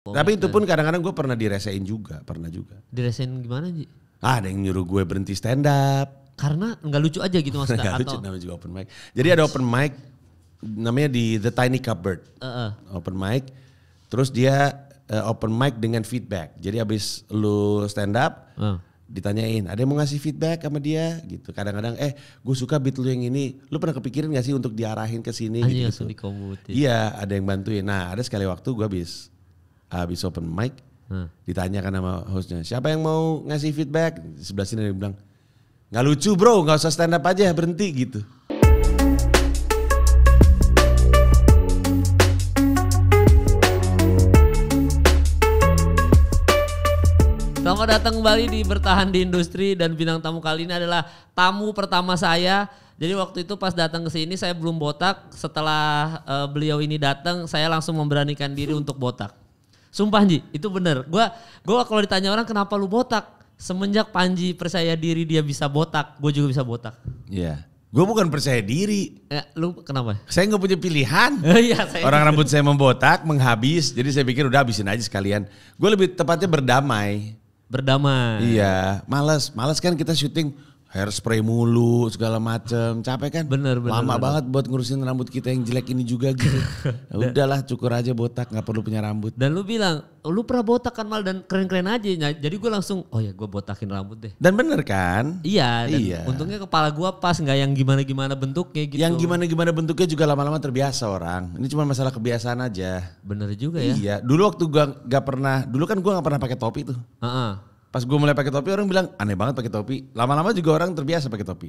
Tapi itu pun kadang-kadang gue pernah diresein juga, pernah juga. Diresein gimana sih? Ah, ada yang nyuruh gue berhenti stand up. Karena nggak lucu aja gitu maksudnya? Nggak lucu, namanya juga open mic. Jadi ada open mic, namanya di The Tiny Cupboard. Uh -uh. Open mic, terus dia uh, open mic dengan feedback. Jadi abis lu stand up, uh ditanyain ada yang mau ngasih feedback sama dia gitu kadang-kadang eh gue suka beat lu yang ini lu pernah kepikiran gak sih untuk diarahin ke sini gitu, gitu. iya ada yang bantuin nah ada sekali waktu gue abis habis open mic hmm. ditanyakan sama hostnya siapa yang mau ngasih feedback sebelah sini dia bilang nggak lucu bro nggak usah stand up aja berhenti gitu Selamat datang kembali di Bertahan di Industri dan bintang tamu kali ini adalah tamu pertama saya jadi waktu itu pas datang ke sini saya belum botak. Setelah uh, beliau ini datang, saya langsung memberanikan diri untuk botak. Sumpah Ji, itu bener. Gua gua kalau ditanya orang kenapa lu botak, semenjak Panji percaya diri dia bisa botak, gue juga bisa botak. Iya. Yeah. Gue bukan percaya diri. Eh, lu kenapa? Saya nggak punya pilihan. ya, saya Orang rambut saya membotak, menghabis. Jadi saya pikir udah habisin aja sekalian. Gue lebih tepatnya berdamai. Berdamai. Iya, Males. Males kan kita syuting hairspray mulu segala macem capek kan bener, bener lama bener. banget buat ngurusin rambut kita yang jelek ini juga gitu ya udahlah cukur aja botak nggak perlu punya rambut dan lu bilang lu pernah botak kan mal dan keren-keren aja jadi gue langsung oh ya gue botakin rambut deh dan bener kan iya dan iya untungnya kepala gue pas nggak yang gimana gimana bentuknya gitu yang gimana gimana bentuknya juga lama-lama terbiasa orang ini cuma masalah kebiasaan aja bener juga ya iya dulu waktu gue nggak pernah dulu kan gue nggak pernah pakai topi tuh uh -uh Pas gue mulai pakai topi orang bilang aneh banget pakai topi. Lama-lama juga orang terbiasa pakai topi.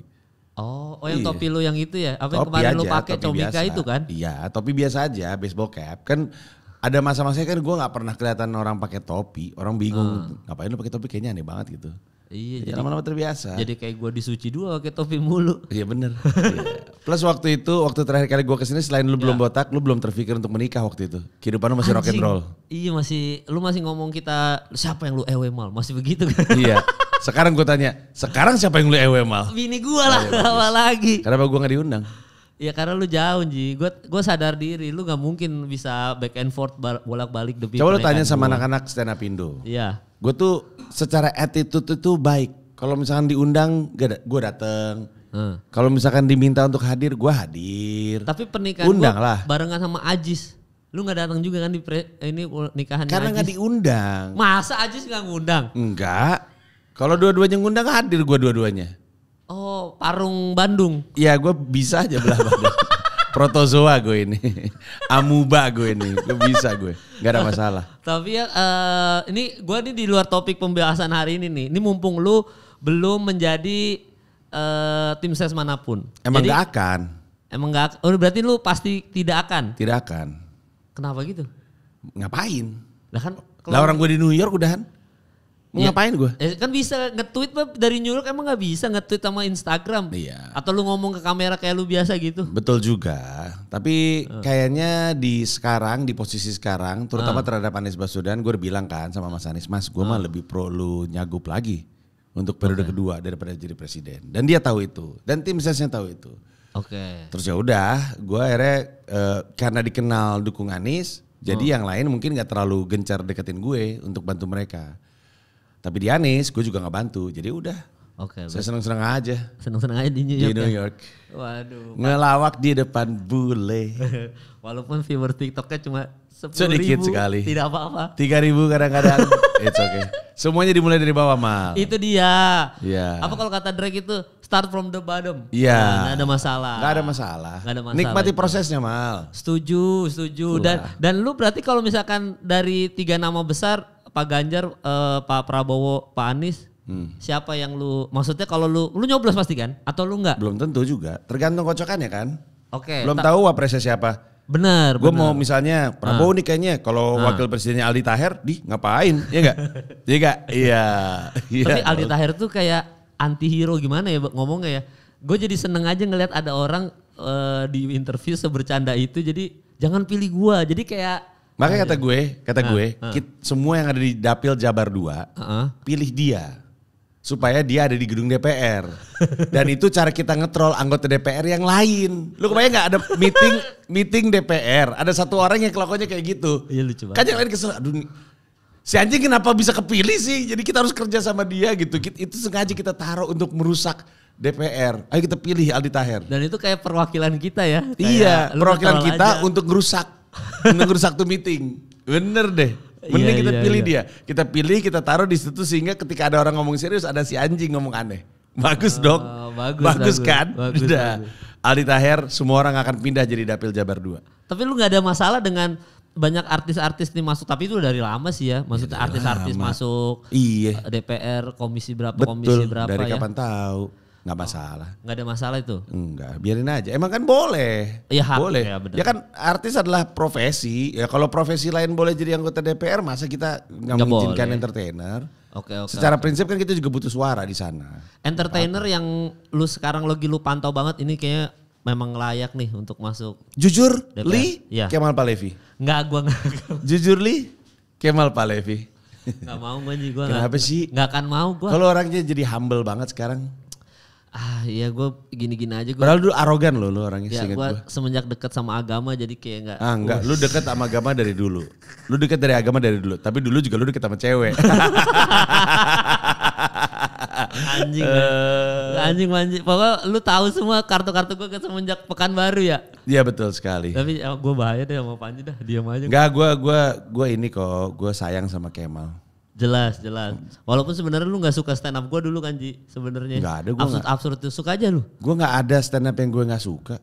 Oh, oh yang iya. topi lu yang itu ya? Apa yang kemarin aja, lu pakai comika biasa. itu kan? Iya, topi biasa aja, baseball cap. Kan ada masa-masanya kan gue nggak pernah kelihatan orang pakai topi. Orang bingung hmm. ngapain lu pakai topi kayaknya aneh banget gitu. Iya, jadi lama-lama terbiasa. Jadi kayak gue disuci dua pakai topi mulu. Iya bener. Iya. Plus waktu itu, waktu terakhir kali gue kesini selain lu ya. belum iya. botak, lu belum terpikir untuk menikah waktu itu. Kehidupan lu masih Anjing. rock and roll. Iya masih, lu masih ngomong kita siapa yang lu ewe mal, masih begitu kan? iya. Sekarang gue tanya, sekarang siapa yang lu ewe mal? Bini gue lah, oh, iya, apa lagi? Kenapa gue gak diundang? Iya, karena lu jauh Ji. Gue sadar diri lu gak mungkin bisa back and forth bolak-balik demi Coba lu tanya kan sama anak-anak stand up Indo. Iya gue tuh secara attitude itu baik. Kalau misalkan diundang, gue dateng. Hmm. Kalau misalkan diminta untuk hadir, gue hadir. Tapi pernikahan undang lah. barengan sama Ajis. Lu gak datang juga kan di pre, ini nikahan Karena gak diundang. Masa Ajis gak ngundang? Enggak. Kalau dua-duanya ngundang hadir gue dua-duanya. Oh, parung Bandung. Iya, gue bisa aja belah Bandung. protozoa gue ini. Amuba gue ini. Gue bisa gue. Gak ada masalah. Tapi ya uh, ini gue ini di luar topik pembahasan hari ini nih. Ini mumpung lu belum menjadi uh, tim ses manapun. Emang Jadi, gak akan. Emang gak Oh berarti lu pasti tidak akan? Tidak akan. Kenapa gitu? Ngapain? Lah kan. Lah orang gue di New York udahan. Mau iya. ngapain gue? Ya, eh, kan bisa nge-tweet dari New York emang gak bisa nge-tweet sama Instagram. Iya. Atau lu ngomong ke kamera kayak lu biasa gitu. Betul juga. Tapi uh. kayaknya di sekarang di posisi sekarang terutama uh. terhadap Anies Baswedan gue bilang kan sama Mas Anies, "Mas, gue uh. mah lebih pro lu nyagup lagi untuk periode okay. kedua daripada jadi presiden." Dan dia tahu itu dan tim sesnya tahu itu. Oke. Okay. Terus ya udah, gue akhirnya uh, karena dikenal dukung Anies, jadi oh. yang lain mungkin gak terlalu gencar deketin gue untuk bantu mereka. Tapi di Anis gue juga nggak bantu. Jadi udah. Oke. Okay, saya seneng-seneng aja. Seneng-seneng aja di New York. Di New ya? York. Ya? Waduh. Ngelawak di depan bule. Walaupun viewer TikToknya cuma sepuluh ribu. sekali. Tidak apa-apa. Tiga -apa. ribu kadang-kadang. It's okay. Semuanya dimulai dari bawah mal. Itu dia. Iya. Yeah. Apa kalau kata Drake itu start from the bottom. Iya. Yeah. Nah, gak ada masalah. Gak ada masalah. Gak ada masalah. Nikmati itu. prosesnya mal. Setuju, setuju. Dan dan lu berarti kalau misalkan dari tiga nama besar Pak Ganjar, eh, Pak Prabowo, Pak Anies, Hmm. Siapa yang lu maksudnya kalau lu lu nyoblos pasti kan atau lu enggak? Belum tentu juga. Tergantung kocokannya kan. Oke. Okay, Belum tahu wapresnya siapa. benar Gue mau misalnya ah. Prabowo ah. nih kayaknya kalau ah. wakil presidennya Aldi Taher, di ngapain? Iya enggak? Iya enggak? Iya. Tapi iya. Aldi Taher tuh kayak anti hero gimana ya ngomongnya ya. Gue jadi seneng aja ngelihat ada orang uh, di interview sebercanda itu jadi jangan pilih gua. Jadi kayak Makanya iya. kata gue, kata ah, gue, uh, uh. semua yang ada di dapil Jabar 2, uh -uh. pilih dia supaya dia ada di gedung DPR. Dan itu cara kita ngetrol anggota DPR yang lain. Lu kebayang nggak ada meeting meeting DPR, ada satu orang yang kelakuannya kayak gitu. Iya lucu banget. Kan yang lain kesel, aduh si anjing kenapa bisa kepilih sih? Jadi kita harus kerja sama dia gitu. Itu sengaja kita taruh untuk merusak DPR. Ayo kita pilih Aldi Taher. Dan itu kayak perwakilan kita ya. iya, perwakilan kita aja. untuk merusak ngerusak satu meeting. Bener deh. Mending yeah, kita yeah, pilih yeah. dia. Kita pilih, kita taruh di situ sehingga ketika ada orang ngomong serius, ada si anjing ngomong aneh. Bagus uh, dong. Bagus, bagus, kan? Bagus, Udah. Bagus. Aldi Taher, semua orang akan pindah jadi Dapil Jabar 2. Tapi lu nggak ada masalah dengan banyak artis-artis nih masuk tapi itu dari lama sih ya maksudnya iya, artis-artis masuk iya. Eh, DPR komisi berapa Betul, komisi berapa dari ya. kapan tahu nggak masalah. Oh, nggak ada masalah itu. Enggak, biarin aja. Emang kan boleh. Iya, hak, boleh. Ya, bener. ya kan artis adalah profesi. Ya kalau profesi lain boleh jadi anggota DPR, masa kita nggak mengizinkan boleh. entertainer? Oke, oke. Secara oke. prinsip kan kita juga butuh suara di sana. Entertainer Apa? yang lu sekarang lagi lu pantau banget ini kayak memang layak nih untuk masuk. Jujur, DPR. Li, ya. Kemal Palevi. Enggak, gua enggak. Jujur, Li, Kemal Palevi. Enggak mau gue juga Kenapa gak, sih? Enggak akan mau gue. Kalau orangnya jadi humble banget sekarang ah ya gue gini-gini aja gue. Padahal dulu arogan loh lu orangnya ya, gue. semenjak dekat sama agama jadi kayak enggak. Ah enggak, lu dekat sama agama dari dulu. Lu dekat dari agama dari dulu, tapi dulu juga lu deket sama cewek. anjing uh, anjing anjing pokoknya lu tahu semua kartu-kartu gue semenjak pekan baru ya iya betul sekali tapi ya, gue bahaya deh sama Panji dah diam aja nggak gue gue gue ini kok gue sayang sama Kemal Jelas, jelas. Hmm. Walaupun sebenarnya lu nggak suka stand up gue dulu kan Ji, sebenarnya. Gak ada gue. Absurd, gak, absurd itu suka aja lu. Gue nggak ada stand up yang gue nggak suka.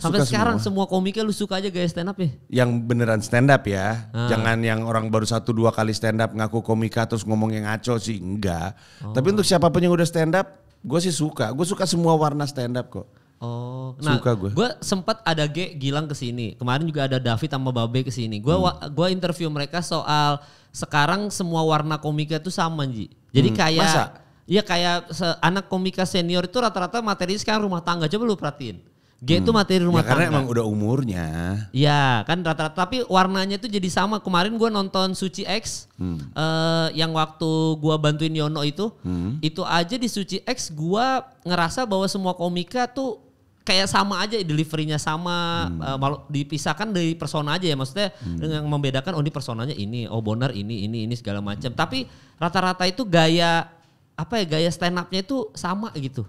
Sampai suka sekarang semua. semua komiknya lu suka aja gaya stand up ya? Yang beneran stand up ya. Hmm. Jangan yang orang baru satu dua kali stand up ngaku komika terus ngomong yang ngaco sih enggak. Oh. Tapi untuk siapapun yang udah stand up, gue sih suka. Gue suka semua warna stand up kok. Oh, nah, suka gue. Gue sempat ada G Gilang ke sini. Kemarin juga ada David sama Babe ke sini. Gue hmm. interview mereka soal sekarang semua warna komika itu sama Ji. Jadi hmm. kayak Masa? Iya kayak anak komika senior itu rata-rata materi sekarang rumah tangga coba lu perhatiin. G hmm. itu materi rumah ya, tangga. Karena emang udah umurnya. Iya kan rata-rata tapi warnanya tuh jadi sama. Kemarin gue nonton Suci X hmm. uh, yang waktu gue bantuin Yono itu, hmm. itu aja di Suci X gue ngerasa bahwa semua komika tuh kayak sama aja deliverynya sama hmm. uh, eh, malu dipisahkan dari persona aja ya maksudnya hmm. dengan membedakan oh ini personanya ini oh Bonar ini ini ini segala macam hmm. tapi rata-rata itu gaya apa ya gaya stand upnya itu sama gitu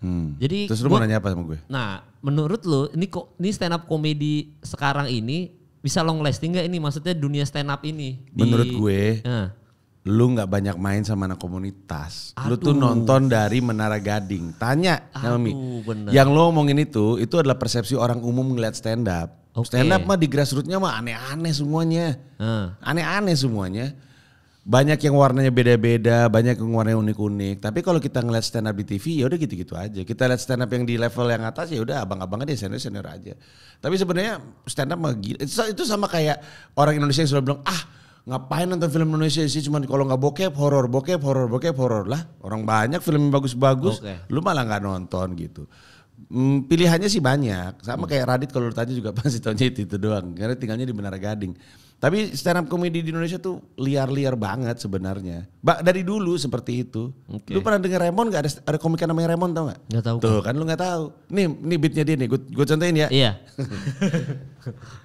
hmm. jadi terus lu gua, mau nanya apa sama gue nah menurut lu ini kok ini stand up komedi sekarang ini bisa long lasting gak ini maksudnya dunia stand up ini menurut di, gue nah lu nggak banyak main sama anak komunitas. Aduh. Lu tuh nonton dari Menara Gading. Tanya Naomi. Yang lu ngomongin itu itu adalah persepsi orang umum ngeliat stand up. Okay. Stand up mah di grassrootsnya mah aneh-aneh semuanya. Aneh-aneh semuanya. Banyak yang warnanya beda-beda, banyak yang warnanya unik-unik. Tapi kalau kita ngeliat stand up di TV ya udah gitu-gitu aja. Kita lihat stand up yang di level yang atas ya udah abang-abangnya dia senior-senior aja. Tapi sebenarnya stand up mah gila. itu sama kayak orang Indonesia yang selalu bilang, "Ah, ngapain nonton film Indonesia sih cuman kalau nggak bokep horor bokep horor bokep horor lah orang banyak film yang bagus-bagus okay. lu malah nggak nonton gitu hmm, pilihannya sih banyak sama hmm. kayak Radit kalau ditanya juga pasti tanya itu, itu doang karena tinggalnya di Menara Gading tapi stand up comedy di Indonesia tuh liar-liar banget sebenarnya Bak dari dulu seperti itu okay. lu pernah denger Raymond nggak ada ada komika namanya Raymond tau nggak nggak tahu tuh kan, kan lu nggak tahu nih nih beatnya dia nih gue gue contohin ya iya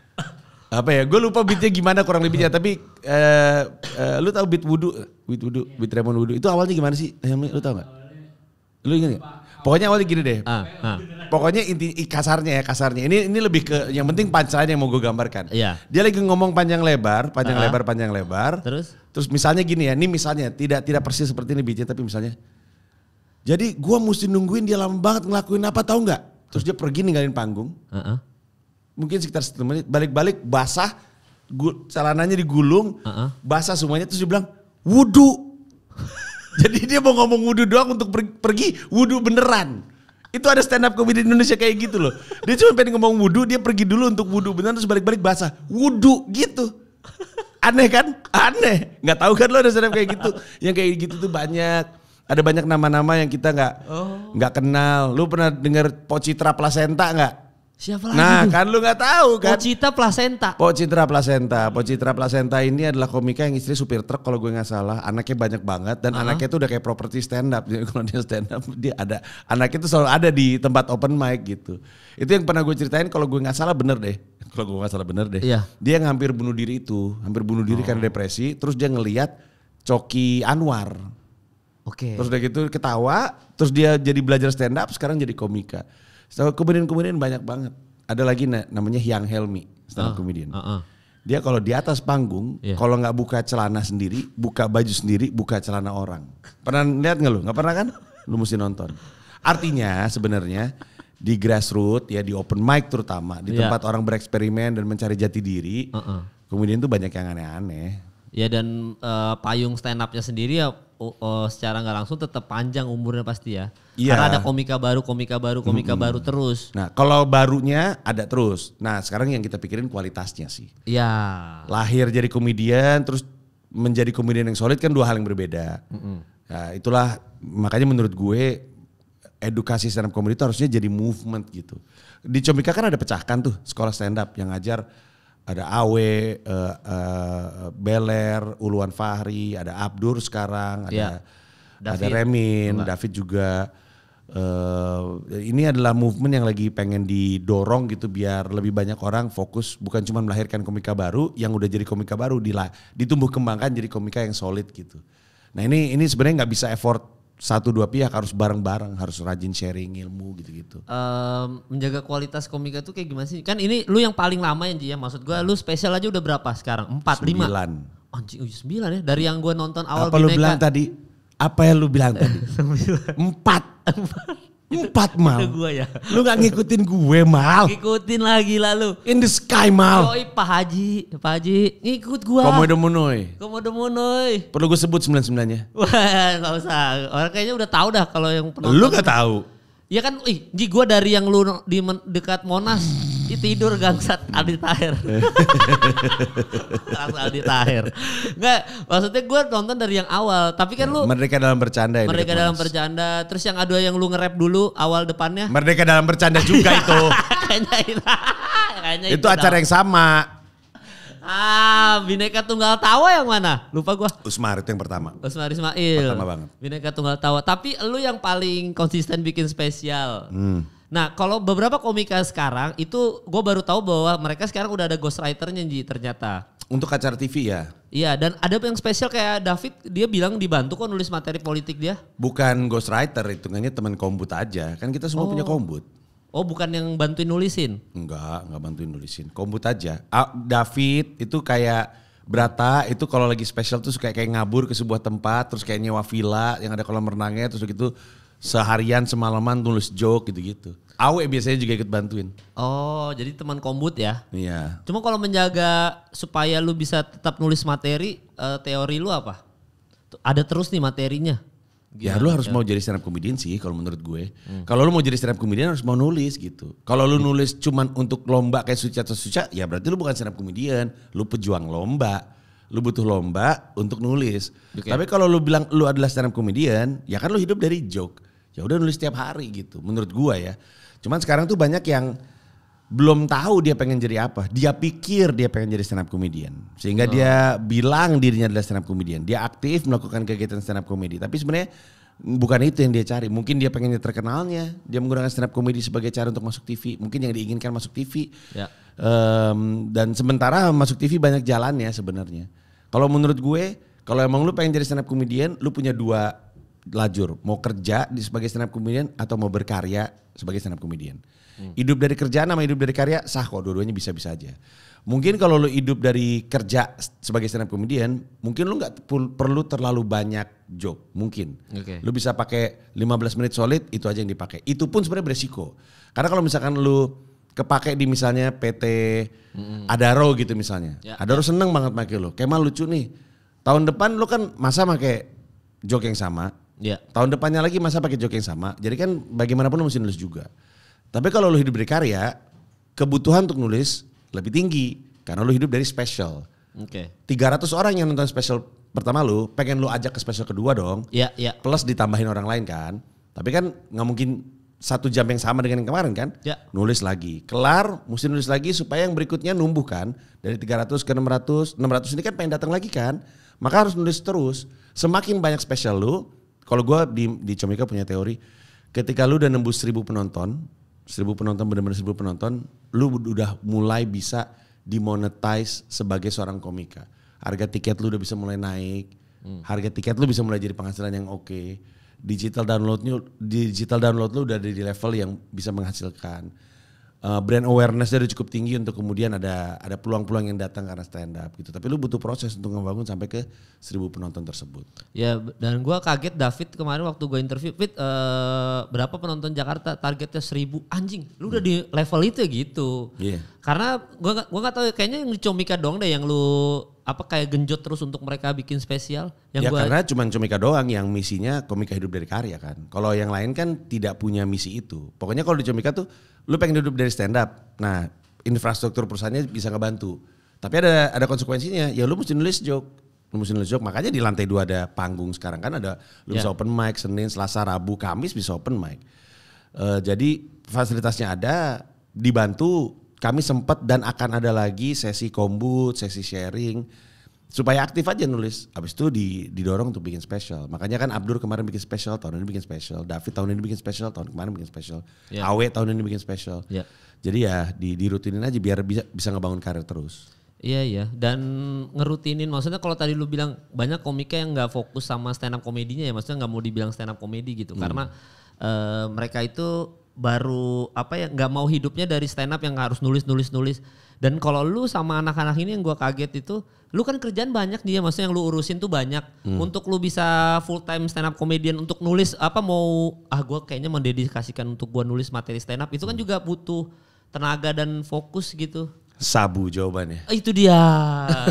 apa ya gue lupa beatnya gimana kurang lebihnya tapi uh, uh, lu tahu beat wudu beat wudu beat Raymond wudu itu awalnya gimana sih lu tahu nggak lu ingat nggak pokoknya awalnya gini deh ah, ah. pokoknya inti kasarnya ya kasarnya ini ini lebih ke yang penting pancaran yang mau gue gambarkan yeah. dia lagi ngomong panjang lebar panjang uh ah. -huh. lebar panjang lebar terus terus misalnya gini ya ini misalnya tidak tidak persis seperti ini beatnya tapi misalnya jadi gue mesti nungguin dia lama banget ngelakuin apa tau nggak terus dia pergi ninggalin panggung uh -huh mungkin sekitar setengah menit balik-balik basah celananya digulung uh-uh. basah semuanya terus dia bilang wudu jadi dia mau ngomong wudu doang untuk per- pergi wudu beneran itu ada stand up comedy Indonesia kayak gitu loh dia cuma pengen ngomong wudu dia pergi dulu untuk wudu beneran terus balik-balik basah wudu gitu aneh kan aneh nggak tahu kan lo ada stand up kayak gitu yang kayak gitu tuh banyak ada banyak nama-nama yang kita nggak oh. nggak oh. kenal. Lu pernah dengar Pocitra Placenta nggak? Siapa lagi? Nah, kan lu nggak tahu kan. Pocita Placenta. Pocitra Placenta. Pocitra Placenta ini adalah komika yang istri supir truk kalau gue nggak salah. Anaknya banyak banget dan uh -huh. anaknya tuh udah kayak properti stand up. Jadi kalau dia stand up dia ada anaknya tuh selalu ada di tempat open mic gitu. Itu yang pernah gue ceritain kalau gue nggak salah bener deh. Kalau gue nggak salah bener deh. Iya. Dia yang hampir bunuh diri itu, hampir bunuh diri oh. karena depresi, terus dia ngeliat Coki Anwar. Oke. Okay. Terus udah gitu ketawa, terus dia jadi belajar stand up, sekarang jadi komika up komedian-komedian banyak banget. Ada lagi namanya Hyang Helmi, stand up uh, ah, comedian. Uh, ah, uh. Ah. Dia kalau di atas panggung, yeah. kalau nggak buka celana sendiri, buka baju sendiri, buka celana orang. Pernah lihat nggak lu? Nggak pernah kan? Lu mesti nonton. Artinya sebenarnya di grassroots ya di open mic terutama di iya. tempat orang bereksperimen dan mencari jati diri. Uh -uh. Kemudian tuh banyak yang aneh-aneh. Ya dan uh, payung stand upnya sendiri ya uh, secara nggak langsung tetap panjang umurnya pasti ya. Iya. Karena ada komika baru, komika baru, komika hmm. baru terus. Nah, kalau barunya ada terus. Nah, sekarang yang kita pikirin kualitasnya sih. Iya. Lahir jadi komedian, terus menjadi komedian yang solid kan dua hal yang berbeda. Mm Nah, itulah makanya menurut gue edukasi stand up comedy itu harusnya jadi movement gitu. Di Comika kan ada pecahkan tuh sekolah stand up yang ngajar ada Awe, uh, uh, eh, Beler, Uluan Fahri, ada Abdur sekarang, ada ya. David. ada Remin, Enggak. David juga. Uh, ini adalah movement yang lagi pengen didorong gitu biar lebih banyak orang fokus bukan cuma melahirkan komika baru yang udah jadi komika baru ditumbuh kembangkan jadi komika yang solid gitu. Nah ini ini sebenarnya nggak bisa effort satu dua pihak harus bareng-bareng, harus rajin sharing ilmu gitu-gitu. Um, menjaga kualitas komika tuh kayak gimana sih? Kan ini lu yang paling lama ya Ji ya. Maksud gue lu spesial aja udah berapa sekarang? Empat lima. Sembilan. Anjing oh, sembilan ya. Dari yang gue nonton awal Apa lu bilang tadi? Apa yang lu bilang tadi? Empat. Empat. Empat itu, mal. Itu gua ya. Lu gak ngikutin gue mal. Ngikutin lagi lalu. In the sky mal. Yoi Pak Haji, Pak Haji ngikut gue, Komodo Munoy. Komodo Munoy. Perlu gue sebut sembilan sembilannya. Wah gak usah. Orang kayaknya udah tahu dah kalau yang perlu, Lu gak tahu. Ya kan, ih, gue dari yang lu di dekat Monas dia tidur gangsat Aldi Tahir. Langsung Aldi Tahir. Enggak, maksudnya gue nonton dari yang awal. Tapi kan ya, lu... Merdeka dalam bercanda ya. Merdeka dalam bercanda. Terus yang ada yang lu nge-rap dulu awal depannya. Merdeka dalam bercanda juga itu. Kayaknya itu. Kayaknya itu, itu acara yang sama. Ah, Bineka Tunggal Tawa yang mana? Lupa gua. Usmar itu yang pertama. Usmar Ismail. Pertama banget. Bineka Tunggal Tawa. Tapi lu yang paling konsisten bikin spesial. Hmm Nah, kalau beberapa komika sekarang itu gue baru tahu bahwa mereka sekarang udah ada ghostwriternya Ji ternyata. Untuk acara TV ya? Iya, dan ada yang spesial kayak David, dia bilang dibantu kok nulis materi politik dia. Bukan ghost ghostwriter, hitungannya teman kombut aja. Kan kita semua oh. punya kombut. Oh bukan yang bantuin nulisin? Enggak, enggak bantuin nulisin. Kombut aja. Ah, David itu kayak Brata itu kalau lagi spesial tuh suka kayak ngabur ke sebuah tempat terus kayak nyewa villa yang ada kolam renangnya terus gitu seharian semalaman nulis joke gitu-gitu. Awe biasanya juga ikut bantuin. Oh, jadi teman kombut ya? Iya. Cuma kalau menjaga supaya lu bisa tetap nulis materi, uh, teori lu apa? Ada terus nih materinya. Ya, Gimana ya lu harus mau jadi stand up comedian sih kalau menurut gue. Hmm. Kalau lu mau jadi stand up comedian harus mau nulis gitu. Kalau lu iya. nulis cuman untuk lomba kayak suca atau suca, ya berarti lu bukan stand up comedian, lu pejuang lomba lu butuh lomba untuk nulis. Okay. Tapi kalau lu bilang lu adalah stand up comedian, ya kan lu hidup dari joke. Ya udah nulis setiap hari gitu menurut gua ya. Cuman sekarang tuh banyak yang belum tahu dia pengen jadi apa. Dia pikir dia pengen jadi stand up comedian. Sehingga oh. dia bilang dirinya adalah stand up comedian. Dia aktif melakukan kegiatan stand up comedy. Tapi sebenarnya bukan itu yang dia cari. Mungkin dia pengennya terkenalnya. Dia menggunakan stand up comedy sebagai cara untuk masuk TV. Mungkin yang diinginkan masuk TV. Ya. Um, dan sementara masuk TV banyak jalannya sebenarnya. Kalau menurut gue, kalau emang lu pengen jadi stand up comedian, lu punya dua lajur, mau kerja di sebagai stand up comedian atau mau berkarya sebagai stand up comedian. Hmm. Hidup dari kerjaan sama hidup dari karya sah kok dua-duanya bisa-bisa aja. Mungkin kalau lo hidup dari kerja sebagai stand up comedian, mungkin lo nggak perlu terlalu banyak job, mungkin. Okay. lo bisa pakai 15 menit solid itu aja yang dipakai. Itu pun sebenarnya beresiko. Karena kalau misalkan lo kepake di misalnya PT hmm Adaro gitu misalnya. Ya, Adaro seneng banget pakai lo. Kemal lucu nih. Tahun depan lo kan masa pakai jok yang sama, Ya. Tahun depannya lagi masa pakai joki yang sama. Jadi kan bagaimanapun lu mesti nulis juga. Tapi kalau lo hidup dari karya, kebutuhan untuk nulis lebih tinggi karena lo hidup dari special. Oke. Okay. 300 orang yang nonton special pertama lo, pengen lo ajak ke special kedua dong. Iya, iya. Plus ditambahin orang lain kan. Tapi kan nggak mungkin satu jam yang sama dengan yang kemarin kan? Ya. Nulis lagi. Kelar, mesti nulis lagi supaya yang berikutnya numbuh kan. Dari 300 ke 600, 600 ini kan pengen datang lagi kan. Maka harus nulis terus. Semakin banyak special lu, kalau gue di, di Comika punya teori, ketika lu udah nembus seribu penonton, seribu penonton benar-benar seribu penonton, lu udah mulai bisa dimonetize sebagai seorang komika. Harga tiket lu udah bisa mulai naik, hmm. harga tiket lu bisa mulai jadi penghasilan yang oke. Okay. Digital downloadnya, digital download lu udah ada di level yang bisa menghasilkan Eh, brand awarenessnya udah cukup tinggi untuk kemudian ada ada peluang-peluang yang datang karena stand up gitu. Tapi lu butuh proses untuk ngebangun sampai ke seribu penonton tersebut. Ya dan gua kaget David kemarin waktu gue interview, Fit uh, berapa penonton Jakarta targetnya seribu anjing. Lu udah di level itu ya gitu. Iya. Yeah. Karena gue gua gak tahu kayaknya yang dicomika Comika dong deh yang lu apa kayak genjot terus untuk mereka bikin spesial yang ya gua... karena cuma Comika doang yang misinya komika hidup dari karya kan kalau yang lain kan tidak punya misi itu pokoknya kalau di Comika tuh lu pengen hidup dari stand up nah infrastruktur perusahaannya bisa ngebantu tapi ada ada konsekuensinya ya lu mesti nulis joke lu mesti nulis joke makanya di lantai dua ada panggung sekarang kan ada lu yeah. bisa ya. open mic senin selasa rabu kamis bisa open mic uh, jadi fasilitasnya ada dibantu kami sempat dan akan ada lagi sesi kombut, sesi sharing supaya aktif aja nulis. Habis itu didorong untuk bikin special. Makanya kan Abdur kemarin bikin special, tahun ini bikin special, David tahun ini bikin special, tahun kemarin bikin special, yeah. Awe tahun ini bikin special. Yeah. Jadi ya di dirutinin aja biar bisa bisa ngebangun karir terus. Iya iya dan ngerutinin maksudnya kalau tadi lu bilang banyak komika yang nggak fokus sama stand up komedinya ya maksudnya nggak mau dibilang stand up komedi gitu hmm. karena uh, mereka itu baru apa ya nggak mau hidupnya dari stand up yang harus nulis nulis nulis dan kalau lu sama anak-anak ini yang gue kaget itu lu kan kerjaan banyak dia ya, maksudnya yang lu urusin tuh banyak hmm. untuk lu bisa full time stand up comedian untuk nulis apa mau ah gue kayaknya mendedikasikan untuk gue nulis materi stand up itu kan hmm. juga butuh tenaga dan fokus gitu Sabu jawabannya. Oh, itu dia.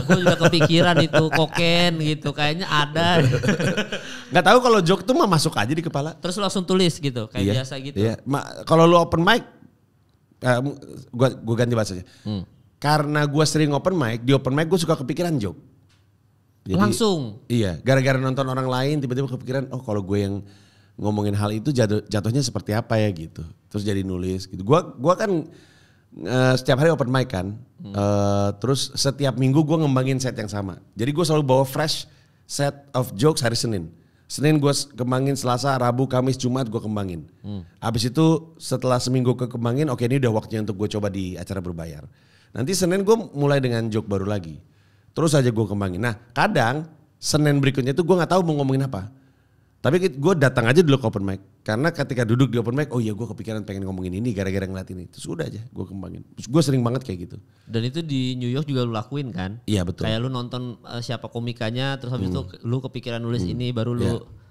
Gue juga kepikiran itu koken gitu. Kayaknya ada. Gak tahu kalau joke tuh mah masuk aja di kepala. Terus langsung tulis gitu, kayak iya, biasa gitu. Iya. Kalau lu open mic, uh, gua gua ganti bahasanya. Hmm. Karena gue sering open mic, di open mic gue suka kepikiran joke. Jadi, langsung. Iya, gara-gara nonton orang lain tiba-tiba kepikiran, oh kalau gue yang ngomongin hal itu jatuh, jatuhnya seperti apa ya gitu. Terus jadi nulis gitu. Gue gua kan uh, setiap hari open mic kan. Hmm. Uh, terus setiap minggu gue ngembangin set yang sama. Jadi gue selalu bawa fresh set of jokes hari Senin. Senin gue kembangin Selasa, Rabu, Kamis, Jumat gue kembangin. Hmm. Abis itu setelah seminggu kekembangin oke okay, ini udah waktunya untuk gue coba di acara berbayar. Nanti Senin gue mulai dengan joke baru lagi. Terus aja gue kembangin. Nah kadang Senin berikutnya itu gue gak tahu mau ngomongin apa. Tapi gue datang aja dulu ke open mic. Karena ketika duduk di open mic, oh iya gue kepikiran pengen ngomongin ini gara-gara ngeliat ini. Terus udah aja gue kembangin. Terus gue sering banget kayak gitu. Dan itu di New York juga lu lakuin kan? Iya betul. Kayak lu nonton uh, siapa komikanya, terus habis hmm. itu lu kepikiran nulis hmm. ini baru lu...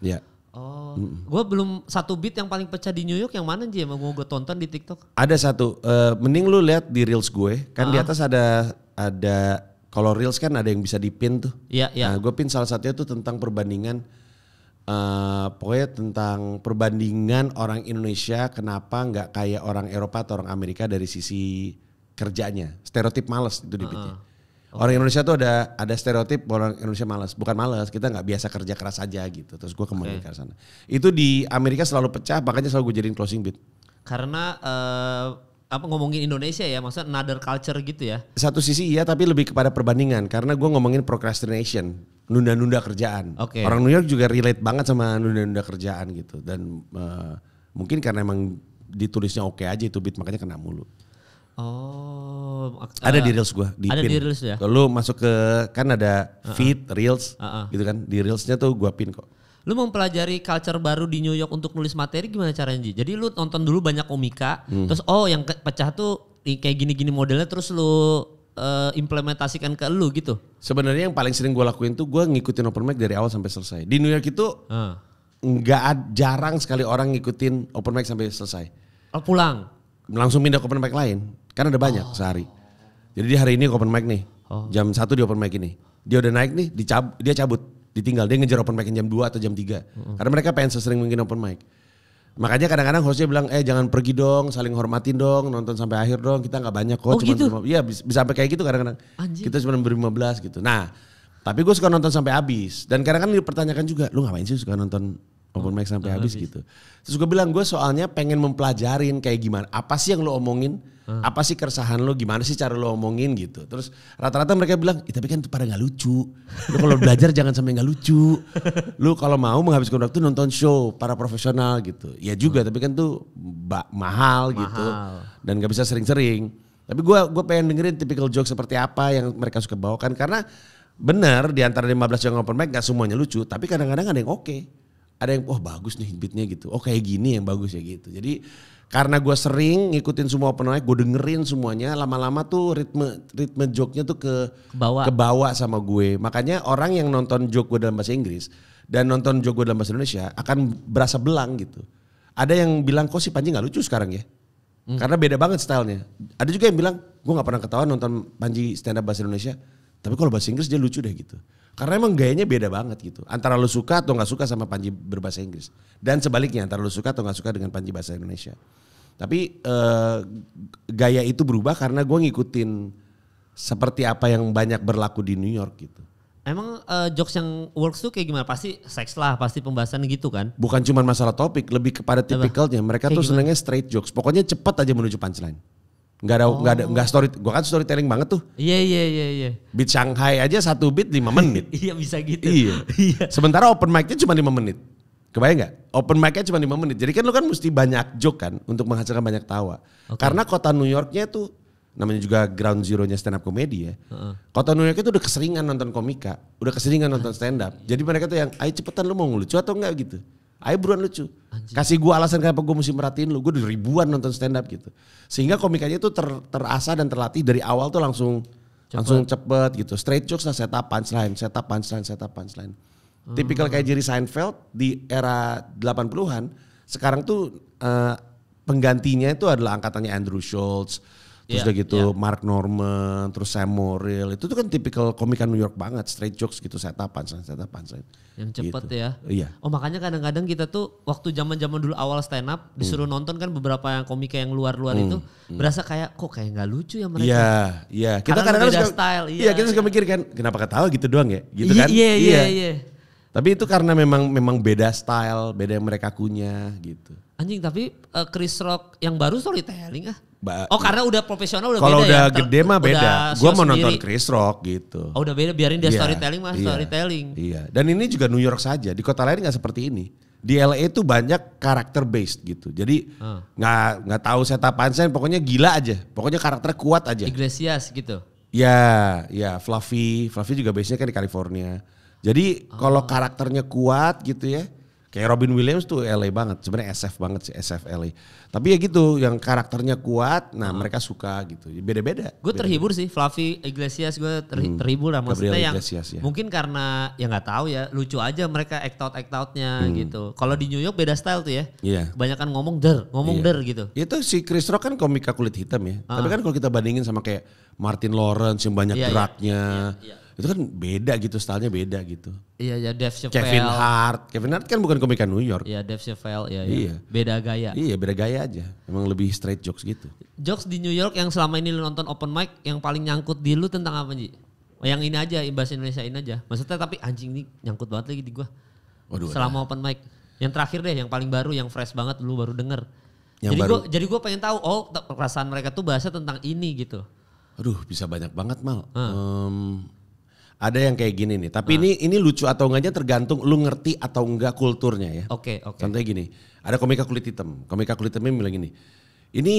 Iya. Ya. Oh, mm. gue belum satu beat yang paling pecah di New York yang mana sih emang gue tonton di TikTok? Ada satu, uh, mending lu lihat di reels gue, kan ah. di atas ada ada kalau reels kan ada yang bisa dipin tuh. Iya iya. Nah, gue pin salah satunya tuh tentang perbandingan uh, pokoknya tentang perbandingan orang Indonesia kenapa nggak kayak orang Eropa atau orang Amerika dari sisi kerjanya stereotip males itu di. Uh, okay. Orang Indonesia tuh ada ada stereotip orang Indonesia malas, bukan malas, kita nggak biasa kerja keras aja gitu. Terus gue kembali okay. ke sana. Itu di Amerika selalu pecah, makanya selalu gue jadiin closing bit Karena uh, apa ngomongin Indonesia ya, maksudnya another culture gitu ya? Satu sisi iya, tapi lebih kepada perbandingan. Karena gue ngomongin procrastination nunda-nunda kerjaan. Okay. Orang New York juga relate banget sama nunda-nunda kerjaan gitu dan uh, mungkin karena emang ditulisnya oke okay aja itu beat makanya kena mulu. Oh, uh, ada di eh, reels gua di Ada pin. di reels ya. Kalau masuk ke kan ada uh -uh. feed reels uh -uh. gitu kan. Di reelsnya tuh gua pin kok. Lu mempelajari culture baru di New York untuk nulis materi gimana caranya? Ji? Jadi lu nonton dulu banyak komika, hmm. terus oh yang pecah tuh kayak gini-gini modelnya terus lu uh, implementasikan ke lu gitu? Sebenarnya yang paling sering gue lakuin tuh gue ngikutin open mic dari awal sampai selesai. Di New York itu ah. nggak uh. jarang sekali orang ngikutin open mic sampai selesai. Oh, pulang? Langsung pindah ke open mic lain. Karena ada banyak oh. sehari. Jadi di hari ini open mic nih. Oh. Jam satu di open mic ini. Dia udah naik nih, dicab dia cabut. Ditinggal. Dia ngejar open mic jam 2 atau jam 3. Uh -uh. Karena mereka pengen sesering mungkin open mic. Makanya kadang-kadang hostnya bilang, eh jangan pergi dong, saling hormatin dong, nonton sampai akhir dong. Kita nggak banyak kok. Oh cuman gitu? Iya bisa, bisa sampai kayak gitu kadang-kadang. Kita cuma beri 15 gitu. Nah tapi gue suka nonton sampai habis. Dan kadang-kadang dipertanyakan juga, lu ngapain sih suka nonton open mic sampai habis gitu. Terus gue bilang, gue soalnya pengen mempelajarin kayak gimana. Apa sih yang lu omongin? Hmm. Apa sih keresahan lo? Gimana sih cara lo omongin gitu? Terus rata-rata mereka bilang, tapi kan itu pada nggak lucu. Lo kalau belajar jangan sampai nggak lucu. Lo kalau mau menghabiskan waktu nonton show para profesional gitu. Ya juga, hmm. tapi kan tuh mahal, mahal gitu dan nggak bisa sering-sering. Tapi gue gue pengen dengerin tipikal joke seperti apa yang mereka suka bawakan karena benar di antara 15 yang open mic gak semuanya lucu, tapi kadang-kadang ada yang oke. Okay. Ada yang wah oh, bagus nih beatnya gitu. Oh kayak gini yang bagus ya gitu. Jadi karena gue sering ngikutin semua mic, gue dengerin semuanya, lama-lama tuh ritme ritme joke-nya tuh ke Kebawa. ke bawah sama gue. Makanya orang yang nonton joke gue dalam bahasa Inggris dan nonton joke gue dalam bahasa Indonesia akan berasa belang gitu. Ada yang bilang kok si Panji nggak lucu sekarang ya? Hmm. Karena beda banget stylenya. Ada juga yang bilang gue nggak pernah ketahuan nonton Panji stand up bahasa Indonesia, tapi kalau bahasa Inggris dia lucu deh gitu. Karena emang gayanya beda banget gitu. Antara lo suka atau nggak suka sama Panji berbahasa Inggris. Dan sebaliknya antara lo suka atau nggak suka dengan Panji bahasa Indonesia. Tapi uh, gaya itu berubah karena gue ngikutin seperti apa yang banyak berlaku di New York gitu. Emang uh, jokes yang works tuh kayak gimana? Pasti seks lah, pasti pembahasan gitu kan? Bukan cuma masalah topik, lebih kepada tipikalnya. Mereka kayak tuh gimana? senangnya straight jokes. Pokoknya cepat aja menuju punchline nggak ada, oh. ada, gak story, gua kan storytelling banget tuh. Iya, iya, iya, iya. Beat Shanghai aja satu beat lima menit. iya bisa gitu. Iya. iya. Sementara open mic-nya cuma lima menit. Kebayang gak? Open mic-nya cuma lima menit. Jadi kan lu kan mesti banyak joke kan untuk menghasilkan banyak tawa. Okay. Karena kota New Yorknya tuh namanya juga ground zero-nya stand up komedi ya. Uh-uh. Kota New York itu udah keseringan nonton komika, udah keseringan nonton stand up. Jadi mereka tuh yang, ayo cepetan lu mau ngelucu atau enggak gitu. Ayo buruan lucu. Anjir. Kasih gue alasan kenapa gue mesti merhatiin lu. Gue udah ribuan nonton stand up gitu. Sehingga komikanya itu ter, terasa dan terlatih dari awal tuh langsung cepet. langsung cepet gitu. Straight jokes lah, setup punchline, setup punchline, setup punchline. Hmm. Tipikal kayak Jerry Seinfeld di era 80-an, sekarang tuh uh, penggantinya itu adalah angkatannya Andrew Schultz, Terus yeah, udah gitu yeah. Mark Norman, terus Sam Morrill. Itu tuh kan tipikal komika New York banget, straight jokes gitu, setup, punchline, setup, punchline. Yang cepet gitu. ya. Iya. Oh makanya kadang-kadang kita tuh waktu zaman zaman dulu awal stand up hmm. disuruh hmm. nonton kan beberapa yang komika yang luar-luar hmm. itu hmm. berasa kayak kok kayak nggak lucu ya mereka. Iya, yeah, iya. Yeah. Kita kadang-kadang suka, style. Iya, yeah, kita suka mikir kan kenapa ketawa gitu doang ya, gitu iya, kan? Iya, iya, iya. iya. Tapi itu karena memang memang beda style, beda yang mereka punya gitu. Anjing tapi uh, Chris Rock yang baru storytelling ah. Ba oh karena udah profesional udah Kalau udah ya? gede mah beda. Gua mau sendiri. nonton Chris Rock gitu. Oh udah beda biarin dia yeah. storytelling mah yeah. storytelling. Iya. Yeah. Dan ini juga New York saja. Di kota lain nggak seperti ini. Di LA itu banyak karakter based gitu. Jadi ah. nggak hmm. nggak tahu setapan saya pokoknya gila aja. Pokoknya karakter kuat aja. Iglesias gitu. Ya, yeah, ya yeah. Fluffy, Fluffy juga base kan di California. Jadi oh. kalau karakternya kuat gitu ya, kayak Robin Williams tuh LA banget, sebenarnya SF banget sih SF LA. Tapi ya gitu, yang karakternya kuat, nah hmm. mereka suka gitu. Ya beda-beda. Gue terhibur beda terhibur sih, Fluffy Iglesias gue ter hmm. terhibur lah maksudnya Gabriel yang Iglesias, ya. mungkin karena ya gak tahu ya, lucu aja mereka act out act outnya hmm. gitu. Kalau di New York beda style tuh ya. Iya. Yeah. Kebanyakan ngomong der, ngomong yeah. der gitu. Itu si Chris Rock kan komika kulit hitam ya. Uh -huh. Tapi ah. kan kalau kita bandingin sama kayak Martin Lawrence yang banyak yeah, iya. geraknya. Yeah, yeah, yeah itu kan beda gitu stylenya beda gitu iya ya Dave Chappelle Kevin Hart Kevin Hart kan bukan komika New York iya Dave Chappelle iya, iya. iya beda gaya iya beda gaya aja emang lebih straight jokes gitu jokes di New York yang selama ini lu nonton open mic yang paling nyangkut di lu tentang apa Ji? yang ini aja bahasa Indonesia ini aja maksudnya tapi anjing ini nyangkut banget lagi di gua Waduh, selama ada. open mic yang terakhir deh yang paling baru yang fresh banget lu baru denger yang jadi gue jadi gua pengen tahu oh perasaan mereka tuh bahasa tentang ini gitu aduh bisa banyak banget mal hmm. um, ada yang kayak gini nih. Tapi ah. ini ini lucu atau enggaknya tergantung lu ngerti atau enggak kulturnya ya. Oke, okay, oke. Okay. Contohnya gini, ada komika kulit hitam. Komika kulit hitamnya bilang gini. Ini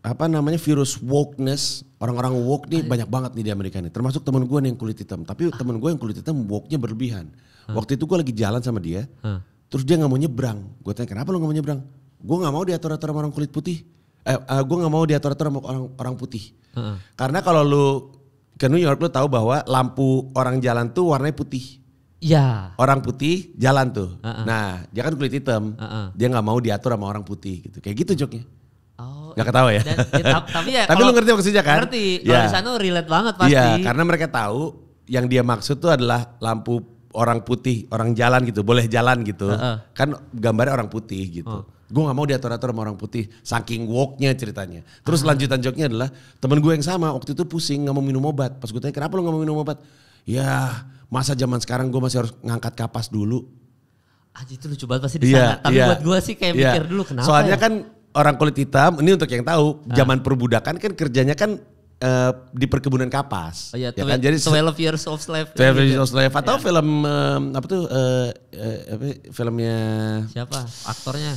apa namanya virus wokeness orang-orang woke nih banyak banget nih di Amerika nih termasuk temen gue yang kulit hitam tapi ah. temen gue yang kulit hitam woke-nya berlebihan ah. waktu itu gue lagi jalan sama dia ah. terus dia nggak mau nyebrang gue tanya kenapa lo nggak mau nyebrang gue nggak mau diatur atur orang kulit putih eh, uh, eh, gue nggak mau diatur atur orang orang putih ah. karena kalau lu ke New York lu tahu bahwa lampu orang jalan tuh warnanya putih. Iya. Orang putih jalan tuh. Uh-uh. Nah, dia kan kulit hitam. Uh-uh. Dia nggak mau diatur sama orang putih gitu. Kayak gitu joknya. Oh, gak ketawa ya. Dan, ya tapi ya. tapi lu ngerti maksudnya kan? Ngerti. Kalau ya. di sana relate banget pasti. Iya, karena mereka tahu yang dia maksud tuh adalah lampu orang putih, orang jalan gitu, boleh jalan gitu. Uh-uh. Kan gambarnya orang putih gitu. Uh gue nggak mau diatur-atur sama orang putih saking woknya ceritanya terus ah. lanjutan joknya adalah temen gue yang sama waktu itu pusing nggak mau minum obat pas gue tanya kenapa lo nggak mau minum obat ya masa zaman sekarang gue masih harus ngangkat kapas dulu Aji itu lucu banget pasti di Yeah, Tapi yeah. buat gue sih kayak yeah. mikir dulu kenapa. Soalnya ya? kan orang kulit hitam ini untuk yang tahu ah. zaman perbudakan kan kerjanya kan uh, di perkebunan kapas. Oh iya, ya kan? Jadi 12 years of slave. 12 kan years gitu. of slave atau yeah. film uh, apa tuh uh, uh, apa filmnya siapa aktornya?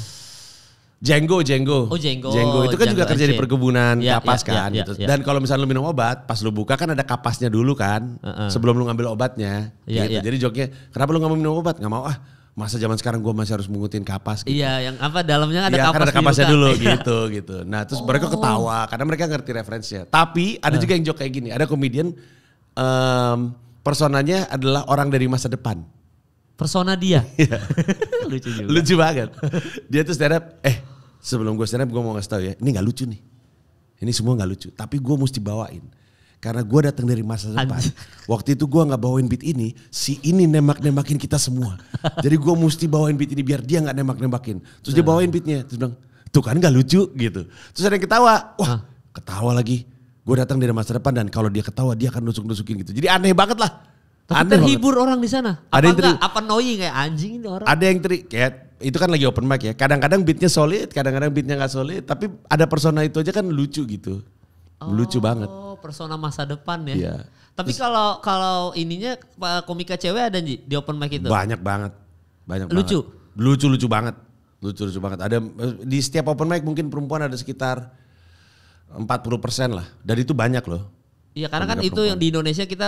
Jenggo, jenggo. Oh jenggo. Jenggo itu kan juga kerja di perkebunan ya, kapas ya, ya kan. Ya, ya, gitu. ya. Dan kalau misalnya lu minum obat, pas lu buka kan ada kapasnya dulu kan. Uh -uh. Sebelum lu ngambil obatnya. Ya, gitu. ya. Jadi joknya, kenapa lu nggak mau minum obat? Nggak mau ah. Masa zaman sekarang gue masih harus mengutin kapas gitu. Iya yang apa dalamnya ada ya, kapas kan ada iya, kan kapasnya dulu, kan? gitu gitu. Nah terus oh. mereka ketawa karena mereka ngerti referensinya. Tapi ada uh. juga yang joke kayak gini. Ada komedian um, personanya adalah orang dari masa depan. Persona dia. Iya. lucu juga. Lucu banget. Dia tuh stand eh sebelum gue stand up gue mau ngasih tau ya ini nggak lucu nih ini semua nggak lucu tapi gue mesti bawain karena gue datang dari masa depan. Waktu itu gue nggak bawain beat ini, si ini nembak-nembakin kita semua. Jadi gue mesti bawain beat ini biar dia nggak nembak-nembakin. Terus dia nah. bawain beatnya, terus bilang, tuh kan nggak lucu gitu. Terus ada yang ketawa, wah ketawa lagi. Gue datang dari masa depan dan kalau dia ketawa dia akan nusuk-nusukin gitu. Jadi aneh banget lah. Tapi Aneh terhibur orang di sana. Ada yang enggak? Apa annoying kayak anjing ini orang? Ada yang teri kayak itu kan lagi open mic ya. Kadang-kadang beatnya solid, kadang-kadang beatnya nggak solid. Tapi ada persona itu aja kan lucu gitu. Oh, lucu banget. Oh, persona masa depan ya. Iya. Tapi kalau kalau ininya komika cewek ada di, di open mic itu. Banyak banget. Banyak lucu. banget. Lucu. lucu banget. Lucu-lucu banget. Ada eh, di setiap open mic mungkin perempuan ada sekitar 40% lah. Dari itu banyak loh Iya karena kan itu perempuan. yang di Indonesia kita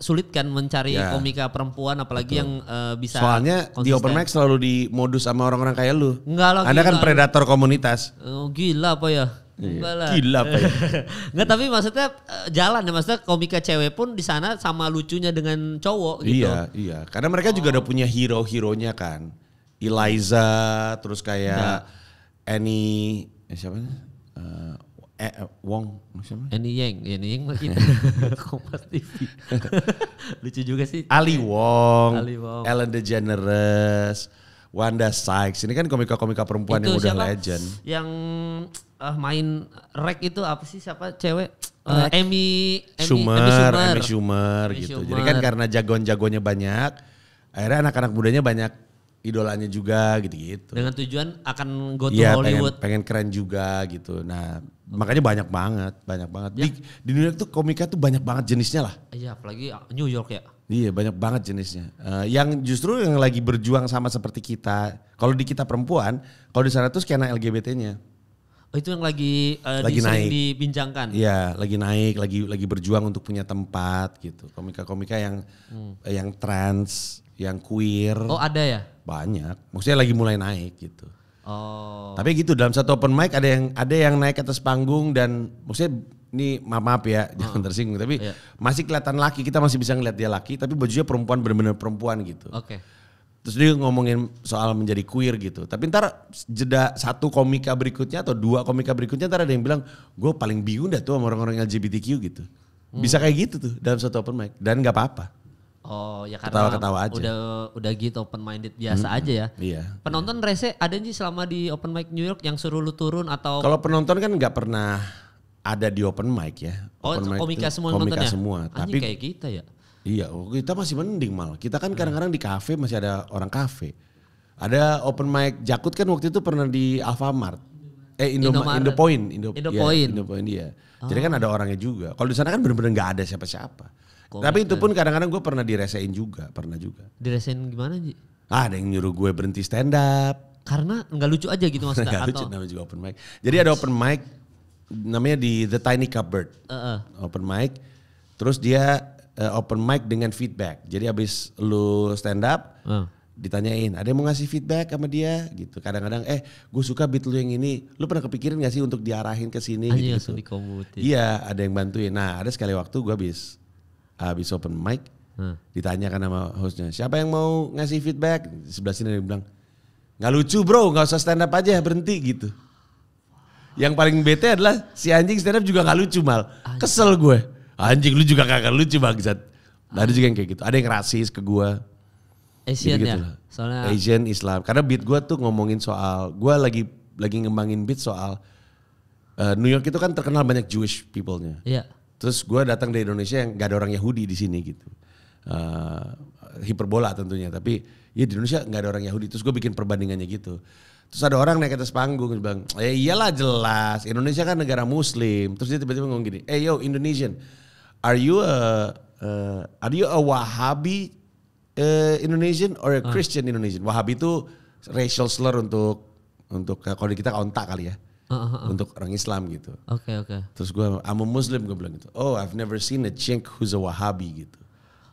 sulit kan mencari ya. komika perempuan apalagi Betul. yang uh, bisa Soalnya konsisten. di open mic selalu di modus sama orang-orang kayak lu. Enggak lah. Anda kan predator komunitas. Oh, gila apa ya? Iya. Gila, Gila apa ya? Enggak tapi maksudnya eh, jalan ya maksudnya komika cewek pun di sana sama lucunya dengan cowok gitu. Iya, iya. Karena mereka oh. juga udah punya hero-heronya kan. Eliza terus kayak nah. Annie eh, siapa? Eh, eh, Wong siapa? Annie Yang, Annie Yang mah kita gitu. Kompas TV. Lucu juga sih. Ali Wong, Ali Wong, Ellen DeGeneres, Wanda Sykes. Ini kan komika-komika perempuan itu yang udah siapa? legend. Yang uh, main rek itu apa sih siapa cewek? Uh, Amy, Schumer, Emmy Schumer, Schumer Amy gitu. Schumer. Jadi kan karena jagoan jagonya banyak, akhirnya anak-anak mudanya banyak idolanya juga gitu-gitu. Dengan tujuan akan go to ya, Hollywood. Pengen, pengen keren juga gitu. Nah, Makanya banyak banget, banyak banget. Ya. Di, di New York komika tuh banyak banget jenisnya lah. Iya, apalagi ah, New York ya. Iya, banyak banget jenisnya. Uh, yang justru yang lagi berjuang sama seperti kita. Kalau di kita perempuan, kalau di sana tuh skena LGBT-nya. Oh, itu yang lagi uh, lagi di, naik. dibincangkan. Iya, lagi naik, lagi lagi berjuang untuk punya tempat gitu. Komika-komika yang hmm. yang trans, yang queer. Oh, ada ya? Banyak. Maksudnya lagi mulai naik gitu. Oh. Tapi gitu dalam satu open mic ada yang ada yang naik atas panggung dan maksudnya ini maaf maaf ya hmm. jangan tersinggung tapi iya. masih kelihatan laki kita masih bisa ngeliat dia laki tapi bajunya perempuan benar-benar perempuan gitu. Oke. Okay. Terus dia ngomongin soal menjadi queer gitu. Tapi ntar jeda satu komika berikutnya atau dua komika berikutnya ntar ada yang bilang gue paling bingung dah tuh sama orang-orang LGBTQ gitu. Hmm. Bisa kayak gitu tuh dalam satu open mic dan nggak apa-apa. Oh ya karena ketawa aja. udah udah gitu open minded biasa hmm, aja ya. Iya. Penonton iya. rese ada sih selama di open mic New York yang suruh lu turun atau Kalau penonton kan nggak pernah ada di open mic ya. Oh, open oh, komika semua komika semua. Anjing tapi kayak kita ya. Iya, oh, kita masih mending mal. Kita kan hmm. kadang-kadang di kafe masih ada orang kafe. Ada open mic Jakut kan waktu itu pernah di Alfamart. Eh Indo Point, Indo Point, Indo, Point. Indo Point iya. Oh. Jadi kan oh. ada orangnya juga. Kalau di sana kan benar-benar nggak ada siapa-siapa tapi itu pun kadang-kadang gue pernah diresein juga, pernah juga. Diresein gimana Ji? Ah, ada yang nyuruh gue berhenti stand up. Karena nggak lucu aja gitu maksudnya? Nggak lucu, namanya juga open mic. Jadi ada open mic, namanya di The Tiny Cupboard. Uh -uh. Open mic, terus dia uh, open mic dengan feedback. Jadi abis lu stand up, uh ditanyain ada yang mau ngasih feedback sama dia gitu kadang-kadang eh gue suka beat lu yang ini lu pernah kepikiran gak sih untuk diarahin ke sini gitu, iya ada yang bantuin nah ada sekali waktu gue habis habis open mic hmm. ditanyakan sama hostnya siapa yang mau ngasih feedback sebelah sini dia bilang nggak lucu bro nggak usah stand up aja berhenti gitu yang paling bete adalah si anjing stand up juga nggak lucu mal kesel gue anjing lu juga kagak lucu bangsat nah, ada juga yang kayak gitu ada yang rasis ke gue Asian ya? gitu, ya soalnya Asian Islam karena beat gue tuh ngomongin soal gue lagi lagi ngembangin beat soal uh, New York itu kan terkenal banyak Jewish people-nya. Yeah Terus gue datang dari Indonesia yang gak ada orang Yahudi di sini gitu. Uh, hiperbola tentunya, tapi ya di Indonesia gak ada orang Yahudi. Terus gue bikin perbandingannya gitu. Terus ada orang naik atas panggung bilang, ya eh, iyalah jelas Indonesia kan negara Muslim. Terus dia tiba-tiba ngomong gini, eh yo Indonesian, are you a uh, are you a Wahabi uh, Indonesian or a ah. Christian uh. Indonesian? Wahabi itu racial slur untuk untuk kalau kita kontak kali ya uh, uh, untuk orang Islam gitu. Oke okay, oke. Okay. Terus gue, I'm a Muslim gue bilang gitu. Oh, I've never seen a chink who's a Wahabi gitu.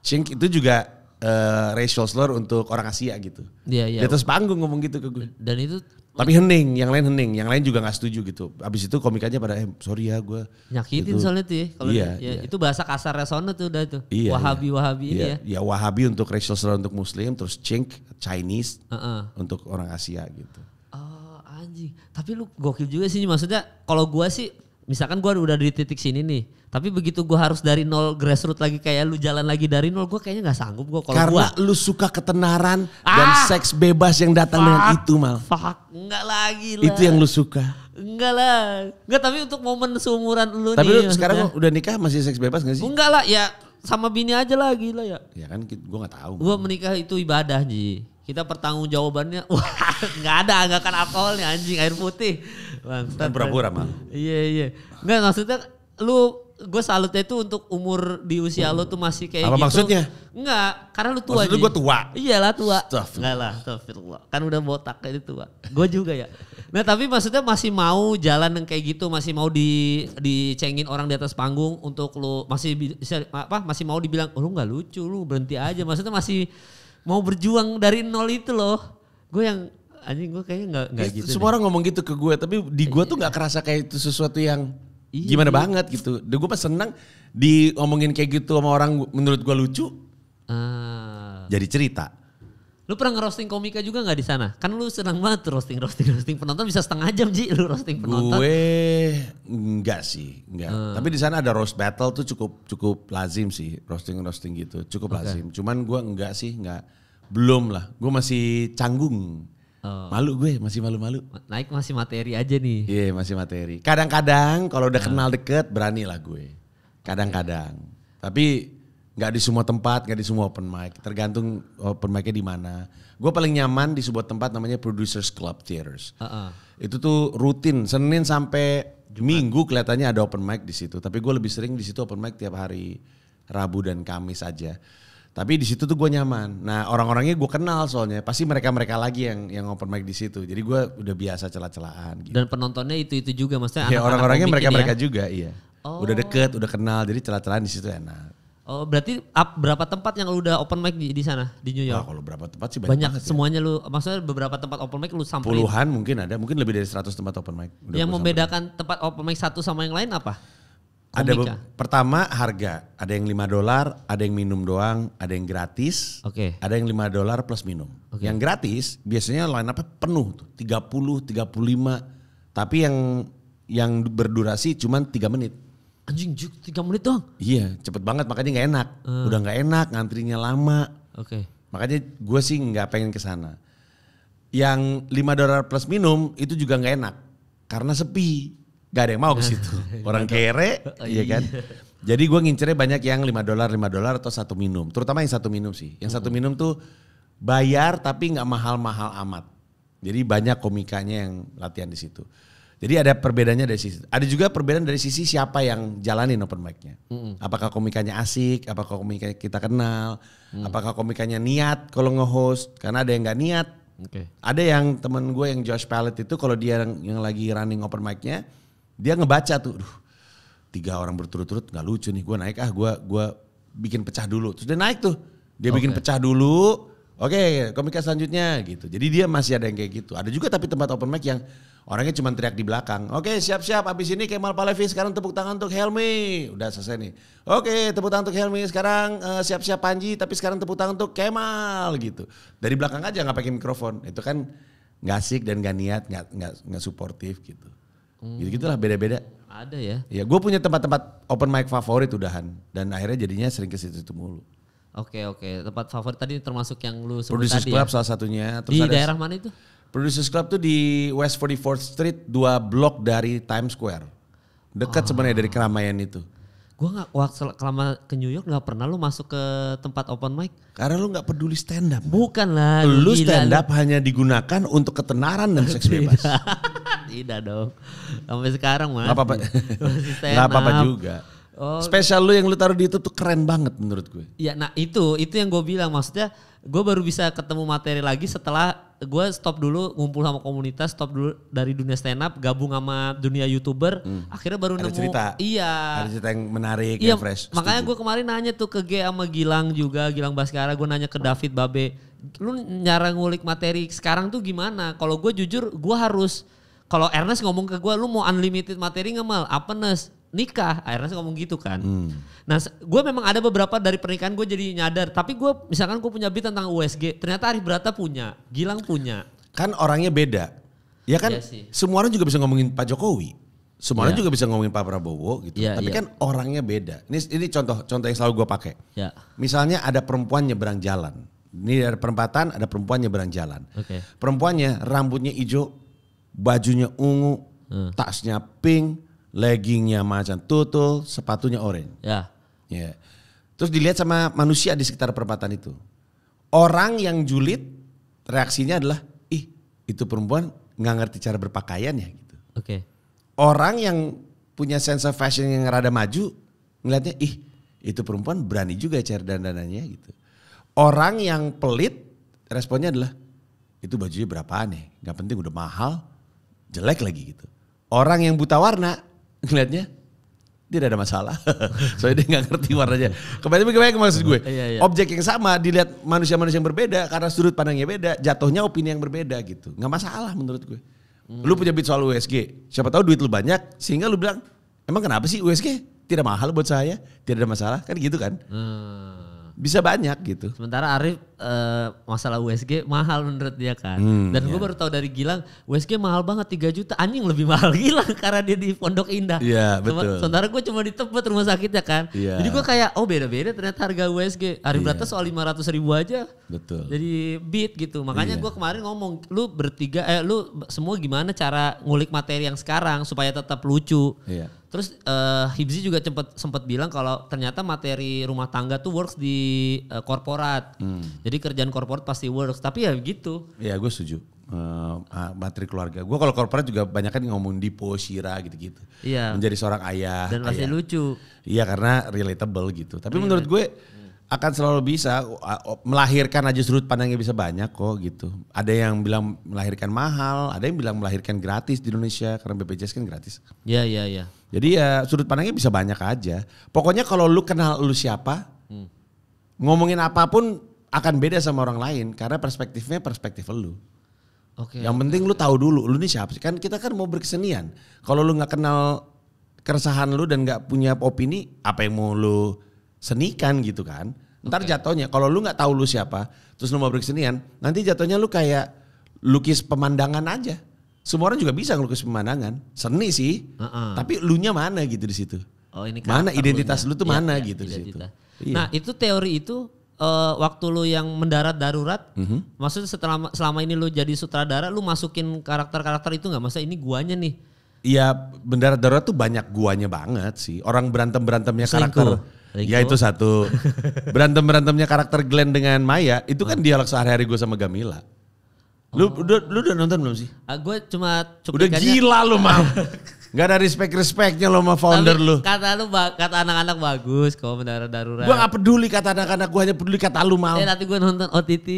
Chink itu juga uh, racial slur untuk orang Asia gitu. Iya yeah, iya. Yeah. terus panggung ngomong gitu ke gue. Dan itu tapi hening, yang lain hening, yang lain juga nggak setuju gitu. Abis itu komikanya pada eh sorry ya gue. Nyakitin gitu. soalnya tuh ya. iya, ya, iya. itu bahasa kasar resonan tuh udah itu. Iya, wahabi iya. wahabi iya. ini ya. Ya wahabi untuk racial slur untuk muslim, terus chink Chinese uh -uh. untuk orang Asia gitu anjing tapi lu gokil juga sih maksudnya kalau gua sih misalkan gua udah di titik sini nih tapi begitu gua harus dari nol grassroots lagi kayak lu jalan lagi dari nol gua kayaknya nggak sanggup gua kalau karena gua. lu suka ketenaran ah, dan seks bebas yang datang fuck, dengan itu mal fuck nggak lagi lah itu yang lu suka enggak lah enggak tapi untuk momen seumuran lu tapi nih tapi lu sekarang maksudnya. udah nikah masih seks bebas gak sih enggak lah ya sama bini aja lah gila ya ya kan gue nggak tahu gue menikah itu ibadah ji kita pertanggung jawabannya wah nggak ada nggak akan alkoholnya anjing air putih bang pura-pura mah iya iya nggak maksudnya lu gue salutnya itu untuk umur di usia lu tuh masih kayak Apa gitu. maksudnya? nggak karena lu tua. lu gue tua? Iyalah tua. nggak lah, astagfirullah. Kan udah botak kayak tua. Gue juga ya. Nah tapi maksudnya masih mau jalan yang kayak gitu, masih mau di dicengin orang di atas panggung untuk lu masih bisa apa? Masih mau dibilang, oh, lu nggak lucu, lu berhenti aja. Maksudnya masih mau berjuang dari nol itu loh. Gue yang anjing gue kayaknya nggak nggak ya, gitu. Semua orang ngomong gitu ke gue, tapi di gue tuh nggak kerasa kayak itu sesuatu yang iya. gimana banget gitu. Dan gue pas seneng diomongin kayak gitu sama orang menurut gue lucu. Uh, Jadi cerita. Lu pernah ngerosting komika juga nggak di sana? Kan lu senang banget roasting, roasting, roasting penonton bisa setengah jam sih lu roasting penonton. Gue enggak sih, enggak. Hmm. Tapi di sana ada roast battle tuh cukup cukup lazim sih, roasting roasting gitu, cukup okay. lazim. Cuman gue enggak sih, enggak belum lah. Gue masih canggung. Oh. Malu gue, masih malu-malu. Naik masih materi aja nih. Iya, yeah, masih materi. Kadang-kadang kalau udah hmm. kenal deket berani lah gue. Kadang-kadang. Tapi nggak di semua tempat, nggak di semua open mic. Tergantung open mic-nya di mana. Gue paling nyaman di sebuah tempat namanya Producers Club Theaters. Uh -uh. Itu tuh rutin Senin sampai Jumat. Minggu kelihatannya ada open mic di situ. Tapi gue lebih sering di situ open mic tiap hari Rabu dan Kamis aja. Tapi di situ tuh gue nyaman. Nah orang-orangnya gue kenal soalnya. Pasti mereka-mereka lagi yang yang open mic di situ. Jadi gue udah biasa celah-celahan. Gitu. Dan penontonnya itu itu juga, maksudnya. Ya orang-orangnya mereka-mereka ya? juga, iya. Oh. Udah deket, udah kenal, jadi celah-celahan di situ enak. Oh, berarti up berapa tempat yang lu udah open mic di, di sana di New York? Nah, kalau berapa tempat sih banyak, banyak ya. semuanya ya. lu maksudnya beberapa tempat open mic lu sampai Puluhan mungkin ada, mungkin lebih dari 100 tempat open mic. Udah yang membedakan sampai. tempat open mic satu sama yang lain apa? Komik Ada ya? pertama harga, ada yang lima dolar, ada yang minum doang, ada yang gratis. Oke. Okay. Ada yang lima dolar plus minum. Okay. Yang gratis biasanya lain apa penuh tuh, 30, 35. Tapi yang yang berdurasi cuman tiga menit anjing juk tiga menit dong. Iya, cepet banget makanya nggak enak. Uh. Udah nggak enak, ngantrinya lama. Oke. Okay. Makanya gue sih nggak pengen ke sana. Yang lima dolar plus minum itu juga nggak enak karena sepi. Gak ada yang mau ke situ. Iya, Orang kere, oh, iya kan? Iya. Jadi gue ngincernya banyak yang lima dolar, lima dolar atau satu minum. Terutama yang satu minum sih. Yang satu minum tuh bayar tapi nggak mahal-mahal amat. Jadi banyak komikanya yang latihan di situ. Jadi ada perbedaannya dari sisi. Ada juga perbedaan dari sisi siapa yang jalanin open mic-nya. Mm -hmm. Apakah komikanya asik, apakah komikanya kita kenal, mm. apakah komikanya niat kalau nge-host karena ada yang nggak niat. Okay. Ada yang temen gue yang Josh Pallet itu kalau dia yang, yang lagi running open mic-nya, dia ngebaca tuh, Duh, tiga orang berturut-turut nggak lucu nih, gue naik ah, gue gua bikin pecah dulu. Terus dia naik tuh, dia okay. bikin pecah dulu, oke okay, komika selanjutnya gitu. Jadi dia masih ada yang kayak gitu. Ada juga tapi tempat open mic yang Orangnya cuma teriak di belakang. Oke, okay, siap-siap. Abis ini Kemal Palevi sekarang tepuk tangan untuk Helmi. Udah selesai nih. Oke, okay, tepuk tangan untuk Helmi. Sekarang eh, siap-siap uh, Panji, tapi sekarang tepuk tangan untuk Kemal gitu. Dari belakang aja gak pakai mikrofon. Itu kan nggak asik dan gak niat, gak, gak, nggak suportif gitu. Hmm. Gitu gitulah beda-beda. Ada ya. Ya, gue punya tempat-tempat open mic favorit udahan dan akhirnya jadinya sering ke situ-situ mulu. Oke oke, tempat favorit tadi termasuk yang lu sebut Producers tadi Club ya? salah satunya. Terus Di ada daerah mana itu? Producers Club tuh di West 44th Street, dua blok dari Times Square. Dekat oh. sebenarnya dari keramaian itu. Gue gak waktu selama ke New York gak pernah lu masuk ke tempat open mic. Karena lu gak peduli stand up. Bukan lah. Lu stand up lu. hanya digunakan untuk ketenaran dan seks bebas. Tidak. Tidak dong. Sampai sekarang mas. Gak apa-apa. gak apa-apa juga. Oh. Spesial lu yang lu taruh di itu tuh keren banget menurut gue. Ya, nah itu itu yang gue bilang maksudnya gue baru bisa ketemu materi lagi setelah gue stop dulu ngumpul sama komunitas stop dulu dari dunia stand up gabung sama dunia youtuber hmm. akhirnya baru ada nemu cerita. iya ada cerita yang menarik iya, yang fresh makanya gue kemarin nanya tuh ke G sama Gilang juga Gilang Baskara gue nanya ke David Babe lu nyara ngulik materi sekarang tuh gimana kalau gue jujur gue harus kalau Ernest ngomong ke gue lu mau unlimited materi nggak mal apa nes nikah akhirnya saya ngomong gitu kan hmm. nah gue memang ada beberapa dari pernikahan gue jadi nyadar tapi gue misalkan gue punya bit tentang USG ternyata Arif Brata punya Gilang punya kan orangnya beda ya kan iya sih. semua orang juga bisa ngomongin Pak Jokowi semua orang yeah. juga bisa ngomongin Pak Prabowo gitu yeah, tapi yeah. kan orangnya beda ini ini contoh contoh yang selalu gue pakai yeah. misalnya ada perempuan nyebrang jalan ini dari perempatan ada perempuan nyebrang jalan okay. perempuannya rambutnya hijau bajunya ungu hmm. tasnya pink leggingnya macan tutul, sepatunya orange. Ya. Ya. Terus dilihat sama manusia di sekitar perempatan itu. Orang yang julid reaksinya adalah ih itu perempuan nggak ngerti cara berpakaian ya gitu. Oke. Okay. Orang yang punya sense of fashion yang rada maju ngelihatnya ih itu perempuan berani juga ya cara dandanannya gitu. Orang yang pelit responnya adalah itu bajunya berapaan ya? nggak penting udah mahal, jelek lagi gitu. Orang yang buta warna ngeliatnya tidak ada masalah. Soalnya dia gak ngerti warnanya. Kembali kebanyakan maksud gue. Iya, iya. Objek yang sama dilihat manusia-manusia yang berbeda karena sudut pandangnya beda, jatuhnya opini yang berbeda gitu. Gak masalah menurut gue. Hmm. Lu punya beat soal USG, siapa tahu duit lu banyak sehingga lu bilang, "Emang kenapa sih USG? Tidak mahal buat saya, tidak ada masalah." Kan gitu kan? Hmm bisa banyak gitu. Sementara Arif uh, masalah USG mahal menurut dia kan. Hmm, Dan gue yeah. baru tahu dari Gilang USG mahal banget 3 juta. Anjing lebih mahal Gilang karena dia di Pondok Indah. Iya yeah, betul. Sementara gue cuma di tempat rumah sakitnya kan. Yeah. Jadi gue kayak oh beda-beda ternyata harga USG. Arif yeah. soal 500 ribu aja. Betul. Jadi beat gitu. Makanya yeah. gue kemarin ngomong lu bertiga eh lu semua gimana cara ngulik materi yang sekarang supaya tetap lucu. Iya. Yeah Terus uh, Hibzi juga cepet sempet bilang kalau ternyata materi rumah tangga tuh works di uh, korporat. Hmm. Jadi kerjaan korporat pasti works. Tapi ya gitu. Iya gue setuju. Uh, materi keluarga. Gue kalau korporat juga banyak kan ngomong di shira gitu-gitu. Iya. Menjadi seorang ayah. Dan pasti lucu. Iya karena relatable gitu. Tapi yeah. menurut gue akan selalu bisa melahirkan aja sudut pandangnya bisa banyak kok gitu. Ada yang bilang melahirkan mahal, ada yang bilang melahirkan gratis di Indonesia karena BPJS kan gratis. Iya iya iya. Jadi ya sudut pandangnya bisa banyak aja. Pokoknya kalau lu kenal lu siapa, hmm. ngomongin apapun akan beda sama orang lain karena perspektifnya perspektif lu. Oke. Okay, yang penting lu tahu dulu lu ini siapa sih. Kan kita kan mau berkesenian. Kalau lu nggak kenal keresahan lu dan nggak punya opini, apa yang mau lu senikan gitu kan? Ntar okay. jatuhnya kalau lu nggak tahu lu siapa, terus lu mau berkesenian, nanti jatuhnya lu kayak lukis pemandangan aja. Semua orang juga bisa ngelukis pemandangan. Seni sih. Uh-uh. Tapi lu nya mana gitu di situ? Oh, ini mana identitas lu, tuh ya, mana ya, gitu di situ. Iya. Nah, itu teori itu uh, waktu lu yang mendarat darurat, uh-huh. Mhm. maksudnya setelah selama ini lu jadi sutradara, lu masukin karakter-karakter itu nggak? Masa ini guanya nih? Iya, mendarat darurat tuh banyak guanya banget sih. Orang berantem berantemnya karakter. Ringo. Ya itu satu. berantem berantemnya karakter Glenn dengan Maya itu kan dialog sehari-hari gue sama Gamila. Lu oh. udah lu udah nonton belum sih? Ah, gue cuma Udah gila lu mah. Gak ada respect respectnya lo sama founder Tapi, lu. Kata lu kata anak-anak bagus kalau benar darurat. Gua gak peduli kata anak-anak, gue hanya peduli kata lu mau. Eh nanti gue nonton OTT.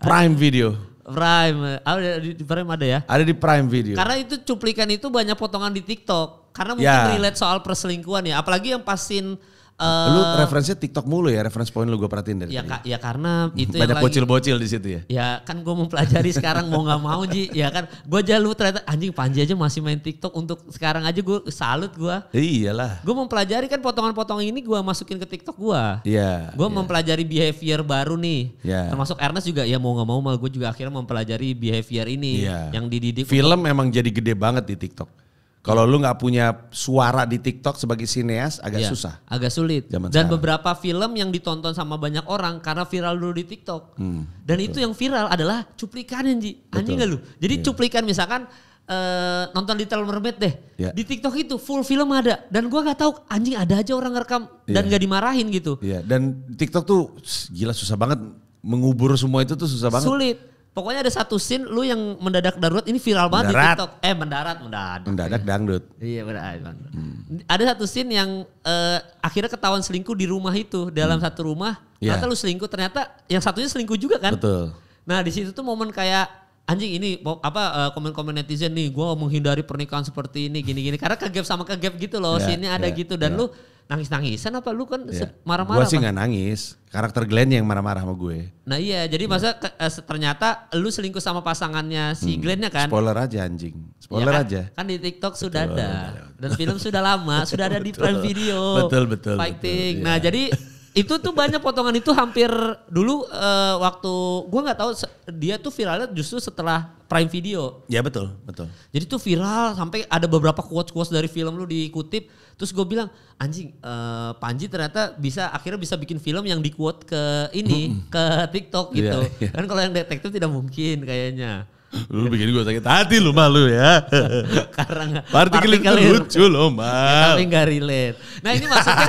Prime Video. Prime, ada ah, di, di Prime ada ya? Ada di Prime Video. Karena itu cuplikan itu banyak potongan di TikTok. Karena mungkin yeah. relate soal perselingkuhan ya. Apalagi yang pasin Uh, lu eh, referensinya TikTok mulu ya, referensi poin lu gue perhatiin dari ya, tadi. ya karena itu Banyak bocil-bocil di situ ya. Ya kan gue mau pelajari sekarang mau nggak mau Ji. Ya kan gue aja ternyata anjing Panji aja masih main TikTok untuk sekarang aja gue salut gue. Iyalah. Gue mempelajari kan potongan-potongan ini gue masukin ke TikTok gue. Iya. Gue yeah. mempelajari behavior baru nih. Iya. Termasuk Ernest juga ya mau nggak mau mal gue juga akhirnya mempelajari behavior ini. Iya. Yang dididik. Film untuk, emang jadi gede banget di TikTok. Kalau lu nggak punya suara di TikTok sebagai sineas agak ya, susah. Agak sulit. Zaman Dan sekarang. beberapa film yang ditonton sama banyak orang karena viral dulu di TikTok. Hmm, Dan betul. itu yang viral adalah cuplikan Ji. Anjing gak lu? Jadi yeah. cuplikan misalkan Uh, nonton Little Mermaid deh. Yeah. Di TikTok itu full film ada dan gua nggak tahu anjing ada aja orang ngerekam yeah. dan iya. gak dimarahin gitu. Iya, dan TikTok tuh gila susah banget mengubur semua itu tuh susah banget. Sulit. Pokoknya ada satu scene lu yang mendadak darurat ini viral banget mendarat. di TikTok. Eh mendarat, mendadak. Mendadak dangdut. Iya benar. Hmm. Ada satu scene yang uh, akhirnya ketahuan selingkuh di rumah itu dalam hmm. satu rumah. Yeah. Ternyata lu selingkuh, ternyata yang satunya selingkuh juga kan. Betul. Nah di situ tuh momen kayak anjing ini apa eh, komen-komen netizen nih gue menghindari pernikahan seperti ini gini-gini karena kegap sama kegap gitu loh yeah, sini ada yeah, gitu dan yeah. lu nangis-nangisan apa lu kan marah iya. marah-marah? Gue sih nggak nangis. Karakter Glenn yang marah-marah sama gue. Nah iya, jadi yeah. masa ke, eh, ternyata lu selingkuh sama pasangannya si hmm. Glennnya kan? Spoiler aja anjing. Iya Spoiler ya kan? aja. Kan di TikTok betul, sudah ada betul, betul. dan film sudah lama, sudah ada di Prime Video. Betul betul. Fighting. Betul, nah, yeah. jadi itu tuh banyak potongan itu hampir dulu uh, waktu gua nggak tahu dia tuh viralnya justru setelah Prime Video. Ya betul, betul. Jadi tuh viral sampai ada beberapa quotes-quotes dari film lu dikutip. Terus gue bilang anjing uh, Panji ternyata bisa akhirnya bisa bikin film yang di quote ke ini mm -hmm. ke TikTok gitu. Yeah, yeah. Kan kalau yang detektif tidak mungkin kayaknya lu bikin gue sakit hati lu malu ya. Karena partikel, itu lucu lo mal. Tapi gak relate. Nah ini maksudnya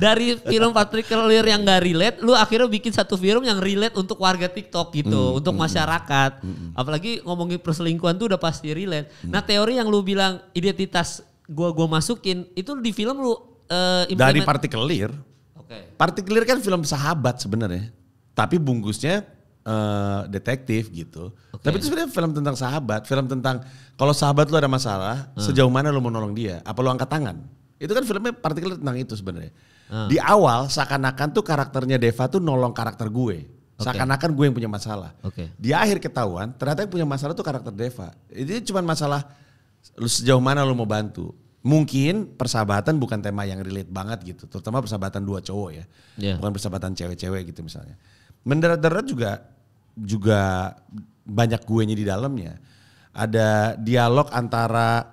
dari film partikel yang gak relate, lu akhirnya bikin satu film yang relate untuk warga TikTok gitu, mm, untuk mm, masyarakat. Mm, mm, Apalagi ngomongin perselingkuhan tuh udah pasti relate. Nah teori yang lu bilang identitas gua gua masukin itu di film lu uh, implement. dari partikelir. Oke. Okay. Partikelir kan film sahabat sebenarnya. Tapi bungkusnya uh, detektif gitu. Okay. Tapi itu sebenarnya film tentang sahabat, film tentang kalau sahabat lu ada masalah, hmm. sejauh mana lu mau nolong dia, apa lu angkat tangan? Itu kan filmnya partikel tentang itu sebenarnya. Hmm. Di awal seakan-akan tuh karakternya Deva tuh nolong karakter gue. Okay. Seakan-akan gue yang punya masalah. Okay. Di akhir ketahuan, ternyata yang punya masalah tuh karakter Deva. Itu cuma masalah lu sejauh mana lu mau bantu. Mungkin persahabatan bukan tema yang relate banget gitu, terutama persahabatan dua cowok ya, yeah. bukan persahabatan cewek-cewek gitu misalnya. Mendarat-darat juga juga banyak gue di dalamnya. Ada dialog antara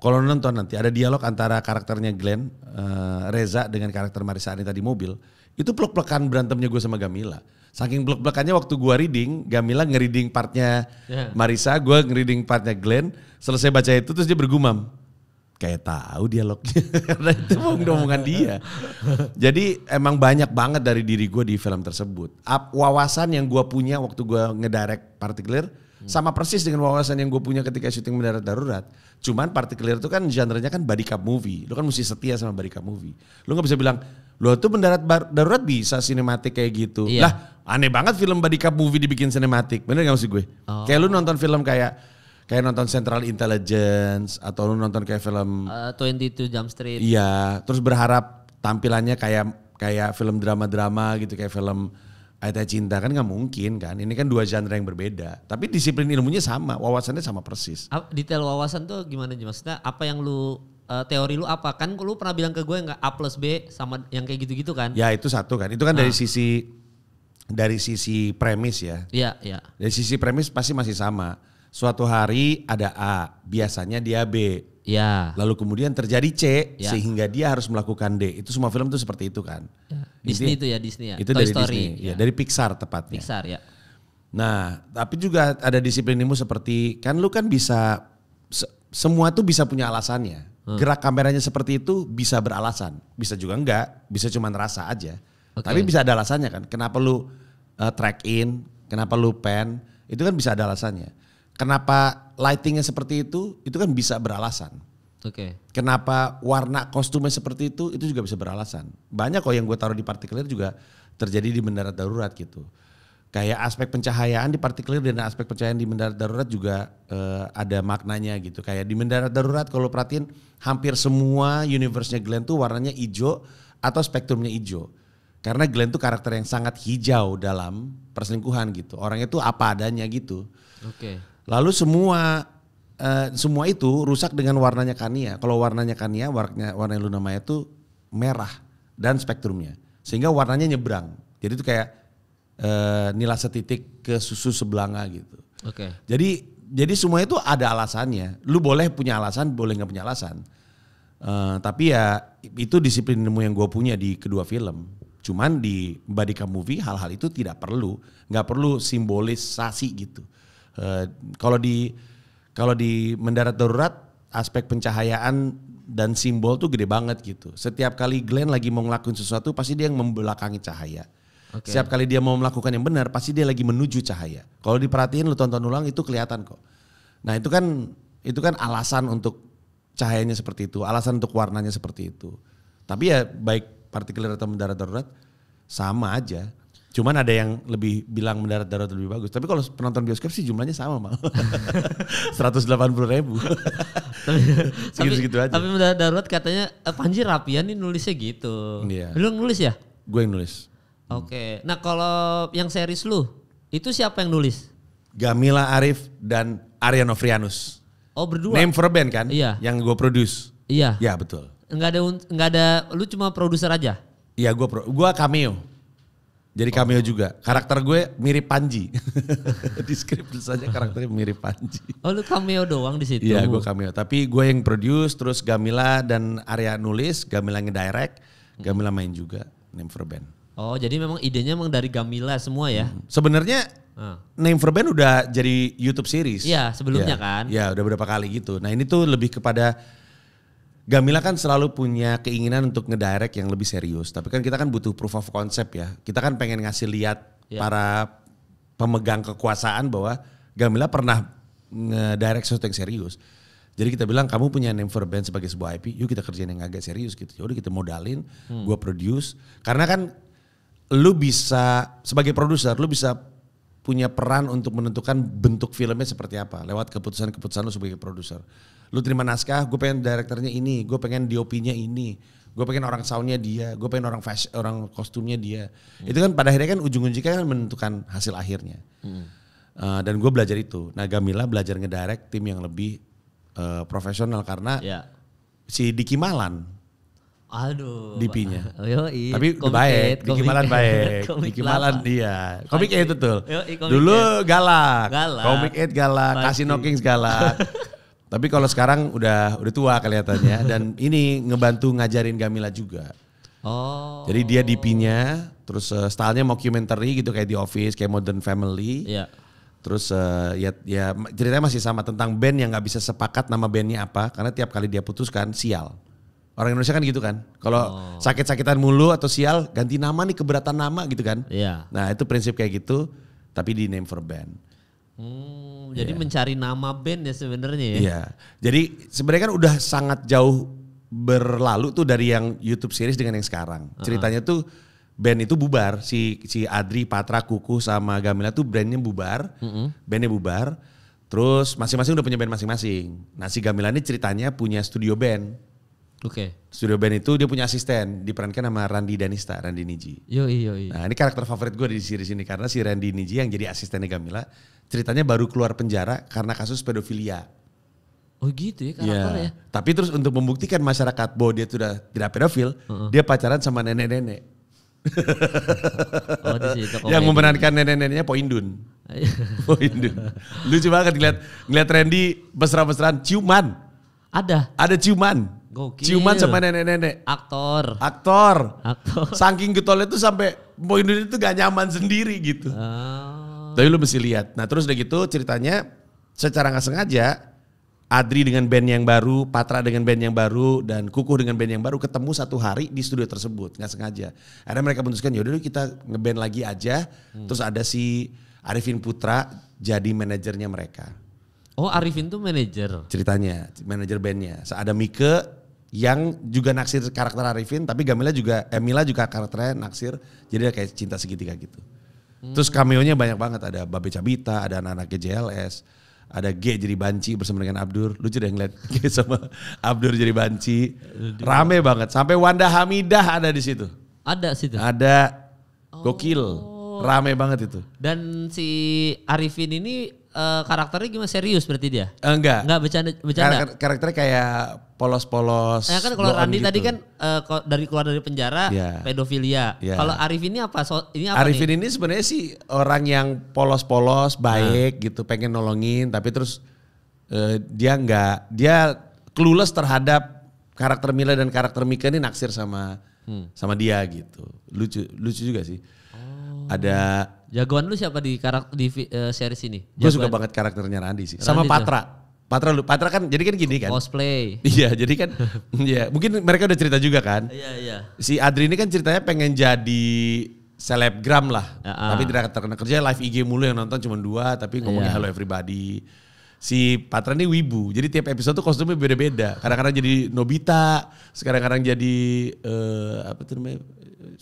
kalau nonton nanti ada dialog antara karakternya Glenn uh, Reza dengan karakter Marisa Ani tadi mobil itu plek-plekan berantemnya gue sama Gamila saking blok-blokannya waktu gue reading, Gamila ngeriding partnya yeah. Marisa, gue ngeriding partnya Glenn. Selesai baca itu terus dia bergumam kayak tahu dialognya karena itu omongan dia. Jadi emang banyak banget dari diri gue di film tersebut. Ap, wawasan yang gue punya waktu gue ngedirect partikelir hmm. sama persis dengan wawasan yang gue punya ketika syuting mendarat darurat. Cuman partikelir itu kan genre-nya kan body cup movie. Lo kan mesti setia sama body cup movie. Lo nggak bisa bilang lo tuh mendarat darurat bisa sinematik kayak gitu. Iya. Lah aneh banget film body cup movie dibikin sinematik. Bener gak maksud gue? Oh. Kayak lo nonton film kayak kayak nonton Central Intelligence atau lu nonton kayak film uh, eh, Two Jump Street. Iya, terus berharap tampilannya kayak kayak film drama-drama gitu kayak film Ayat Cinta kan nggak mungkin kan. Ini kan dua genre yang berbeda. Tapi disiplin ilmunya sama, wawasannya sama persis. Detail wawasan tuh gimana sih maksudnya? Apa yang lu eh, teori lu apa? Kan lu pernah bilang ke gue nggak A plus B sama yang kayak gitu-gitu kan? Ya itu satu kan. Itu kan nah. dari ah. sisi dari sisi premis ya. Iya, iya. Dari sisi premis pasti masih sama suatu hari ada A, biasanya dia B. Ya. Lalu kemudian terjadi C ya. sehingga dia harus melakukan D. Itu semua film tuh seperti itu kan. Ya. Disney Jadi, itu ya Disney ya. Itu Toy dari Story. Disney, ya. ya dari Pixar tepatnya. Pixar ya. Nah, tapi juga ada disiplin ilmu seperti kan lu kan bisa se semua tuh bisa punya alasannya. Hmm. Gerak kameranya seperti itu bisa beralasan, bisa juga enggak, bisa cuma rasa aja. Okay. Tapi bisa ada alasannya kan. Kenapa lu uh, track in, kenapa lu pan, itu kan bisa ada alasannya. Kenapa lightingnya seperti itu? Itu kan bisa beralasan. Oke. Okay. Kenapa warna kostumnya seperti itu? Itu juga bisa beralasan. Banyak kok yang gue taruh di partikelir juga terjadi di mendarat darurat gitu. Kayak aspek pencahayaan di partikelir dan aspek pencahayaan di mendarat darurat juga uh, ada maknanya gitu. Kayak di mendarat darurat kalau perhatiin hampir semua universe-nya Glenn tuh warnanya hijau atau spektrumnya hijau. Karena Glenn tuh karakter yang sangat hijau dalam perselingkuhan gitu. Orangnya tuh apa adanya gitu. Oke. Okay. Lalu semua uh, semua itu rusak dengan warnanya Kania. Kalau warnanya Kania, warnanya warna Luna Maya itu merah dan spektrumnya. Sehingga warnanya nyebrang. Jadi itu kayak uh, nila setitik ke susu sebelanga gitu. Oke. Okay. Jadi jadi semua itu ada alasannya. Lu boleh punya alasan, boleh nggak punya alasan. Uh, tapi ya itu disiplin ilmu yang gue punya di kedua film. Cuman di Badika Movie hal-hal itu tidak perlu, nggak perlu simbolisasi gitu. Eh, kalau di kalau di mendarat darurat aspek pencahayaan dan simbol tuh gede banget gitu. Setiap kali Glenn lagi mau ngelakuin sesuatu pasti dia yang membelakangi cahaya. Okay. Setiap kali dia mau melakukan yang benar pasti dia lagi menuju cahaya. Kalau diperhatiin lu tonton ulang itu kelihatan kok. Nah, itu kan itu kan alasan untuk cahayanya seperti itu, alasan untuk warnanya seperti itu. Tapi ya baik partikel atau mendarat darurat sama aja. Cuman ada yang lebih bilang mendarat darurat lebih bagus. Tapi kalau penonton bioskop sih jumlahnya sama mal. 180 ribu. Segitu-segitu aja. Tapi mendarat darurat katanya eh, Panji Rapian nih nulisnya gitu. Iya. Lu nulis ya? Gue yang nulis. Oke. Okay. Nah kalau yang series lu itu siapa yang nulis? Gamila Arif dan Arya Novrianus. Oh berdua. Name for a band kan? Iya. Yang gue produce. Iya. Iya betul. Enggak ada enggak ada lu cuma produser aja? Iya gue pro, gue cameo. Jadi cameo oh. juga. Karakter gue mirip Panji. di skrip karakternya mirip Panji. Oh lu cameo doang di situ? Iya gue cameo. Tapi gue yang produce, terus Gamila dan Arya nulis, Gamila ngedirect, Gamila main juga. Name for Band. Oh jadi memang idenya memang dari Gamila semua ya? Hmm. Sebenarnya hmm. Name for Band udah jadi YouTube series. Iya sebelumnya ya, kan? Iya udah berapa kali gitu. Nah ini tuh lebih kepada Gamila kan selalu punya keinginan untuk ngedirect yang lebih serius. Tapi kan kita kan butuh proof of concept ya. Kita kan pengen ngasih lihat yeah. para pemegang kekuasaan bahwa Gamila pernah ngedirect sesuatu yang serius. Jadi kita bilang kamu punya name for band sebagai sebuah IP, yuk kita kerjain yang agak serius gitu. Yaudah kita modalin, hmm. gue produce. Karena kan lu bisa sebagai produser, lu bisa punya peran untuk menentukan bentuk filmnya seperti apa lewat keputusan-keputusan lu sebagai produser. Lu terima naskah, gue pengen direkturnya ini, gue pengen DOP-nya ini, gue pengen orang soundnya dia, gue pengen orang fashion, orang kostumnya dia. Hmm. Itu kan pada akhirnya kan ujung-ujungnya kan menentukan hasil akhirnya. Hmm. Uh, dan gue belajar itu. Nah Gamila belajar ngedirect tim yang lebih uh, profesional karena yeah. si Diki Malan Aduh. DP-nya. Tapi komik baik, Diki Malan baik. Diki Malan dia. Komik itu iya. betul. Yoi, komik Dulu galak. galak. Komik Aid galak, Casino Kings galak. Tapi kalau sekarang udah udah tua kelihatannya dan ini ngebantu ngajarin Gamila juga. Oh. Jadi dia DP-nya, terus uh, stylenya mockumentary gitu kayak di Office, kayak Modern Family. Iya. Terus uh, ya, ya ceritanya masih sama tentang band yang nggak bisa sepakat nama bandnya apa karena tiap kali dia putuskan sial. Orang Indonesia kan gitu kan. Kalau oh. sakit-sakitan mulu atau sial, ganti nama nih keberatan nama gitu kan. Iya. Yeah. Nah itu prinsip kayak gitu, tapi di name for band. Hmm, iya. jadi yeah. mencari nama band ya sebenarnya ya. Iya. Yeah. Jadi sebenarnya kan udah sangat jauh berlalu tuh dari yang YouTube series dengan yang sekarang. Uh -huh. Ceritanya tuh band itu bubar, si si Adri, Patra, Kuku sama Gamila tuh brandnya bubar, Mm-hmm. bandnya bubar. Terus masing-masing udah punya band masing-masing. Nah si Gamila ini ceritanya punya studio band. Oke. Okay. Studio band itu dia punya asisten diperankan sama Randy Danista, Randy Niji. Yo yo yo. Nah ini karakter favorit gue di series ini karena si Randy Niji yang jadi asistennya Gamila ceritanya baru keluar penjara karena kasus pedofilia. Oh gitu ya karakternya. Yeah. Ya? Tapi terus untuk membuktikan masyarakat bahwa dia sudah tidak pedofil, uh -uh. dia pacaran sama nenek-nenek. oh, situ, yang memenangkan nenek-neneknya Poindun. Poindun. Lucu banget ngeliat ngeliat Randy mesra-mesraan ciuman. Ada. Ada ciuman Gokil. Ciuman sama nenek-nenek. Aktor. Aktor. Aktor. Saking getolnya tuh sampai Boy Indonesia tuh gak nyaman sendiri gitu. Oh. Tapi lu mesti lihat. Nah terus udah gitu ceritanya secara nggak sengaja Adri dengan band yang baru, Patra dengan band yang baru, dan Kukuh dengan band yang baru ketemu satu hari di studio tersebut nggak sengaja. Akhirnya mereka putuskan yaudah kita ngeband lagi aja. Hmm. Terus ada si Arifin Putra jadi manajernya mereka. Oh Arifin tuh manajer? Ceritanya, manajer bandnya. Ada Mike, yang juga naksir karakter Arifin tapi Gamila juga Emila eh, juga karakternya naksir jadi kayak cinta segitiga gitu. Hmm. Terus cameo-nya banyak banget ada Babe Cabita, ada anak-anaknya JLS, ada G jadi banci bersama dengan Abdur. Lucu deh ngeliat G sama Abdur jadi banci. Rame banget sampai Wanda Hamidah ada di situ. Ada situ. Ada. Oh. Gokil. Rame banget itu. Dan si Arifin ini uh, karakternya gimana serius berarti dia? Eh, enggak. Enggak bercanda bercanda. Kar karakternya kayak polos-polos. Ya kan kalau Randi gitu. tadi kan uh, dari keluar dari penjara yeah. pedofilia. Yeah. Kalau Arif ini apa? So, ini apa Arifin nih? ini sebenarnya sih orang yang polos-polos, nah. baik nah. gitu, pengen nolongin tapi terus uh, dia enggak dia clueless terhadap karakter Mila dan karakter Mika ini naksir sama hmm. sama dia gitu. Lucu lucu juga sih. Oh. Ada Jagoan lu siapa di karakter di uh, series ini? Gue suka banget karakternya Randy sih. Randy Sama Patra. Tuh. Patra lu Patra kan jadi kan gini kan cosplay iya jadi kan iya mungkin mereka udah cerita juga kan iya iya si Adri ini kan ceritanya pengen jadi selebgram lah uh tapi tidak terkena kerja live IG mulu yang nonton cuma dua tapi iya. ngomongnya yeah. hello everybody si Patra ini wibu jadi tiap episode tuh kostumnya beda-beda kadang-kadang jadi Nobita sekarang kadang jadi uh, apa tuh namanya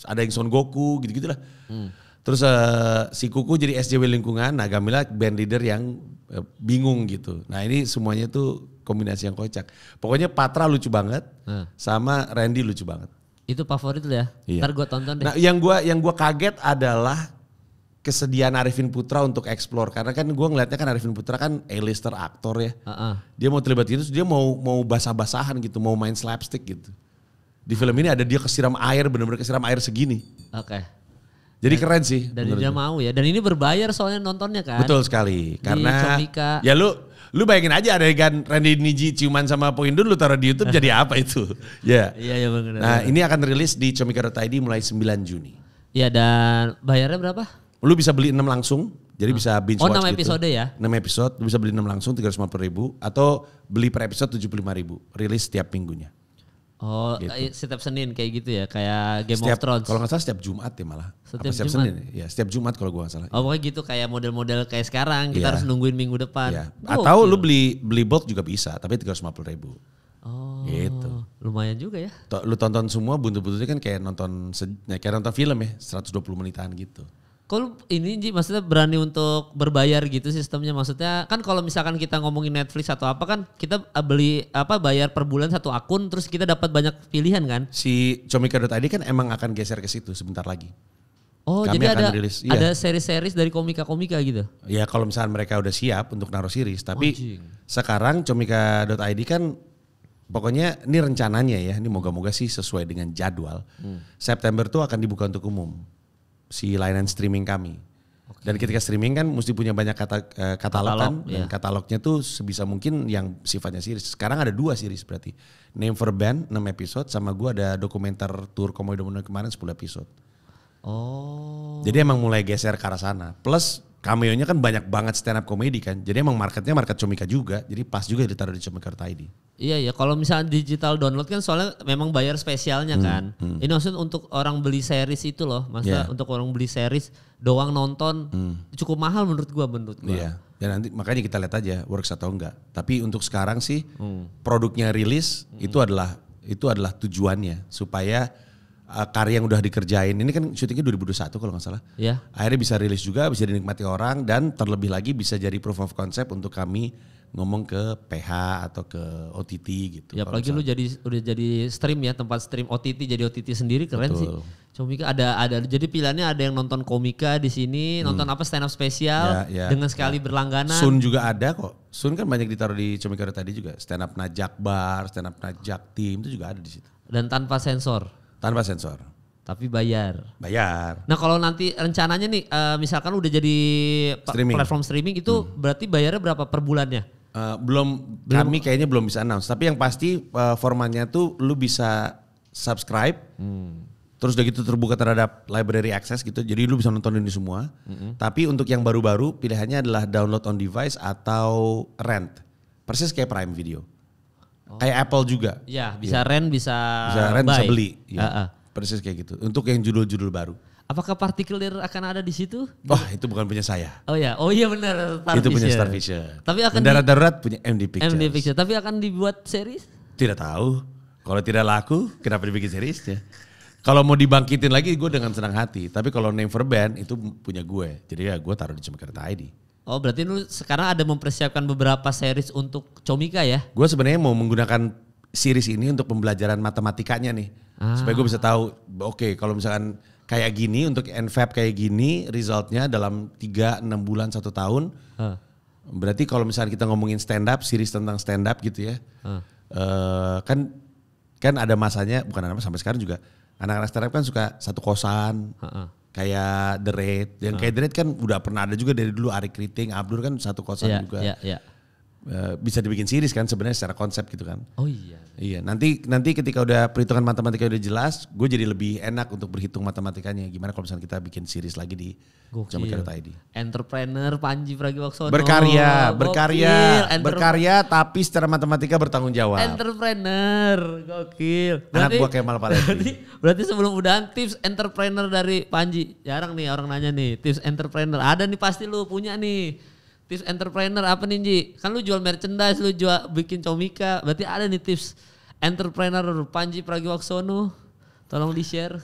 ada yang Son Goku gitu-gitulah hmm Terus uh, si Kuku jadi SJW lingkungan, nah Gamila band leader yang uh, bingung gitu. Nah ini semuanya tuh kombinasi yang kocak. Pokoknya Patra lucu banget, hmm. sama Randy lucu banget. Itu favorit lu ya? Iya. Ntar gue tonton deh. Nah yang gue yang gua kaget adalah kesediaan Arifin Putra untuk explore karena kan gue ngelihatnya kan Arifin Putra kan A-lister aktor ya. Uh-uh. Dia mau terlibat gitu, dia mau mau basah-basahan gitu, mau main slapstick gitu. Di film ini ada dia kesiram air, bener-bener kesiram air segini. Oke. Okay jadi dan, keren sih. Dan dia mau ya. Dan ini berbayar soalnya nontonnya kan. Betul sekali. Karena di ya lu lu bayangin aja ada adegan Randy Niji ciuman sama Poindun lu taruh di YouTube jadi apa itu? Ya. Iya ya benar. Nah, bener. ini akan rilis di comika.id mulai 9 Juni. Iya dan bayarnya berapa? Lu bisa beli 6 langsung. Jadi ah. bisa binge oh, watch gitu. episode ya? 6 episode, lu bisa beli 6 langsung 350 ribu. Atau beli per episode 75 ribu. Rilis setiap minggunya. Oh, gitu. setiap Senin kayak gitu ya, kayak Game setiap, of Thrones. Kalau nggak salah setiap Jumat ya malah. Setiap, setiap Senin, ya setiap Jumat kalau gua nggak salah. Oh, pokoknya gitu kayak model-model kayak sekarang kita yeah. harus nungguin minggu depan. Yeah. Oh, Atau okay. lu gitu. beli beli bulk juga bisa, tapi tiga ratus lima puluh ribu. Oh, gitu. lumayan juga ya. Lu tonton semua buntu-buntunya kan kayak nonton kayak nonton film ya, seratus dua puluh menitan gitu. Kalau ini Ji maksudnya berani untuk berbayar gitu sistemnya maksudnya kan kalau misalkan kita ngomongin Netflix atau apa kan kita eh, beli apa bayar per bulan satu akun terus kita dapat banyak pilihan kan? Si comika.id kan emang akan geser ke situ sebentar lagi. Oh, Kami jadi ada rilis, iya. ada seri-seri dari komika-komika gitu. Ya, kalau misalnya mereka udah siap untuk naruh series, tapi oh, Anjing. sekarang comika.id kan pokoknya ini rencananya ya, ini moga-moga sih sesuai dengan jadwal. Hmm. September tuh akan dibuka untuk umum si layanan streaming kami. Okay. Dan ketika streaming kan mesti punya banyak kata uh, eh, katalog, katalog kan yeah. dan iya. katalognya tuh sebisa mungkin yang sifatnya series. Sekarang ada dua series berarti. Name for Band 6 episode sama gua ada dokumenter tour komodo kemarin 10 episode. Oh. Jadi emang mulai geser ke arah sana. Plus cameo-nya kan banyak banget stand up komedi kan. Jadi emang marketnya market Comika juga. Jadi pas juga ditaruh di comika ID. Iya ya, kalau misalnya digital download kan soalnya memang bayar spesialnya hmm, kan. Hmm. Ini maksud untuk orang beli series itu loh, maksudnya yeah. untuk orang beli series doang nonton hmm. cukup mahal menurut gua menurut gua. Iya. Ya nanti makanya kita lihat aja works atau enggak. Tapi untuk sekarang sih hmm. produknya rilis hmm. itu adalah itu adalah tujuannya supaya uh, karya yang udah dikerjain. Ini kan syutingnya 2021 kalau nggak salah. ya. Akhirnya bisa rilis juga, bisa dinikmati orang dan terlebih lagi bisa jadi proof of concept untuk kami ngomong ke PH atau ke OTT gitu. Ya apalagi lu jadi udah jadi stream ya tempat stream OTT jadi OTT sendiri keren Betul. sih. Komika ada ada jadi pilihannya ada yang nonton komika di sini, hmm. nonton apa stand up spesial ya, ya, dengan sekali ya. berlangganan. Sun juga ada kok. Sun kan banyak ditaruh di komika tadi juga. Stand up Najak Bar, stand up Najak tim itu juga ada di situ. Dan tanpa sensor. Tanpa sensor. Tapi bayar. Bayar. Nah kalau nanti rencananya nih, uh, misalkan udah jadi streaming. platform streaming itu hmm. berarti bayarnya berapa per bulannya? Uh, belum, belum kami kayaknya belum bisa announce. Tapi yang pasti uh, formatnya tuh lu bisa subscribe. Hmm. Terus udah gitu terbuka terhadap library access gitu. Jadi lu bisa nonton ini semua. Mm-hmm. Tapi untuk yang baru-baru pilihannya adalah download on device atau rent. Persis kayak Prime Video. Oh. Kayak Apple juga. Iya, iya. bisa ya. rent, bisa Bisa rent, buy. bisa beli. Ya. Uh -uh. Persis kayak gitu. Untuk yang judul-judul baru. Apakah partikel akan ada di situ? Wah, oh, itu bukan punya saya. Oh ya, oh iya benar. itu punya Star Vision. Tapi akan darat darurat punya MD Pictures. MD Pictures. Tapi akan dibuat series? Tidak tahu. Kalau tidak laku, kenapa dibikin seriesnya? kalau mau dibangkitin lagi, gue dengan senang hati. Tapi kalau name for band itu punya gue. Jadi ya gue taruh di Cemekerta ID. Oh berarti lu sekarang ada mempersiapkan beberapa series untuk Comika ya? Gue sebenarnya mau menggunakan series ini untuk pembelajaran matematikanya nih. Ah. Supaya gue bisa tahu, oke okay, kalau misalkan kayak gini untuk NFAP kayak gini resultnya dalam 3, 6 bulan, satu tahun. Huh. Berarti kalau misalkan kita ngomongin stand up, series tentang stand up gitu ya. Huh. Uh, eh, kan kan ada masanya, bukan masa sampai sekarang juga. Anak-anak stand up kan suka satu kosan. -huh kayak The Raid. Yang kayak hmm. The Raid kan udah pernah ada juga dari dulu Ari Kriting, Abdur kan satu kosan yeah, juga. Yeah, yeah. Eh, bisa dibikin series kan sebenarnya secara konsep gitu kan. Oh iya. Iya, nanti nanti ketika udah perhitungan matematika udah jelas, gue jadi lebih enak untuk berhitung matematikanya. Gimana kalau misalnya kita bikin series lagi di Gokil. ID. Entrepreneur Panji Pragiwaksono. Berkarya, berkarya, Gokil. berkarya tapi secara matematika bertanggung jawab. Entrepreneur. Gokil. Anak buah kayak malah Berarti, berarti sebelum udahan tips entrepreneur dari Panji. Jarang nih orang nanya nih, tips entrepreneur. Ada nih pasti lu punya nih tips entrepreneur apa nih Ji? Kan lu jual merchandise, lu jual bikin comika, berarti ada nih tips entrepreneur Panji Pragiwaksono. Tolong di-share.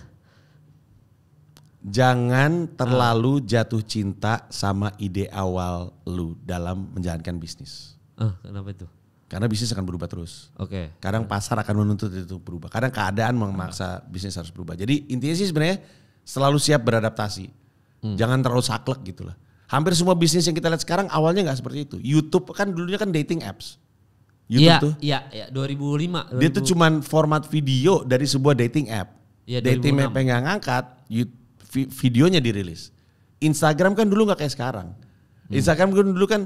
Jangan ah. terlalu jatuh cinta sama ide awal lu dalam menjalankan bisnis. uh, kenapa itu? Karena bisnis akan berubah terus. Oke. Okay. Kadang pasar akan menuntut itu berubah. Kadang keadaan memaksa uh. bisnis harus berubah. Jadi intinya sih sebenarnya selalu siap beradaptasi. Hmm. Jangan terlalu saklek gitu lah Hampir semua bisnis yang kita lihat sekarang awalnya nggak seperti itu. YouTube kan dulunya kan dating apps. YouTube ya, tuh. Iya, iya, 2005. 2000. Dia tuh cuman format video dari sebuah dating app. Ya, dating app yang nggak ngangkat, videonya dirilis. Instagram kan dulu nggak kayak sekarang. Hmm. Instagram kan dulu kan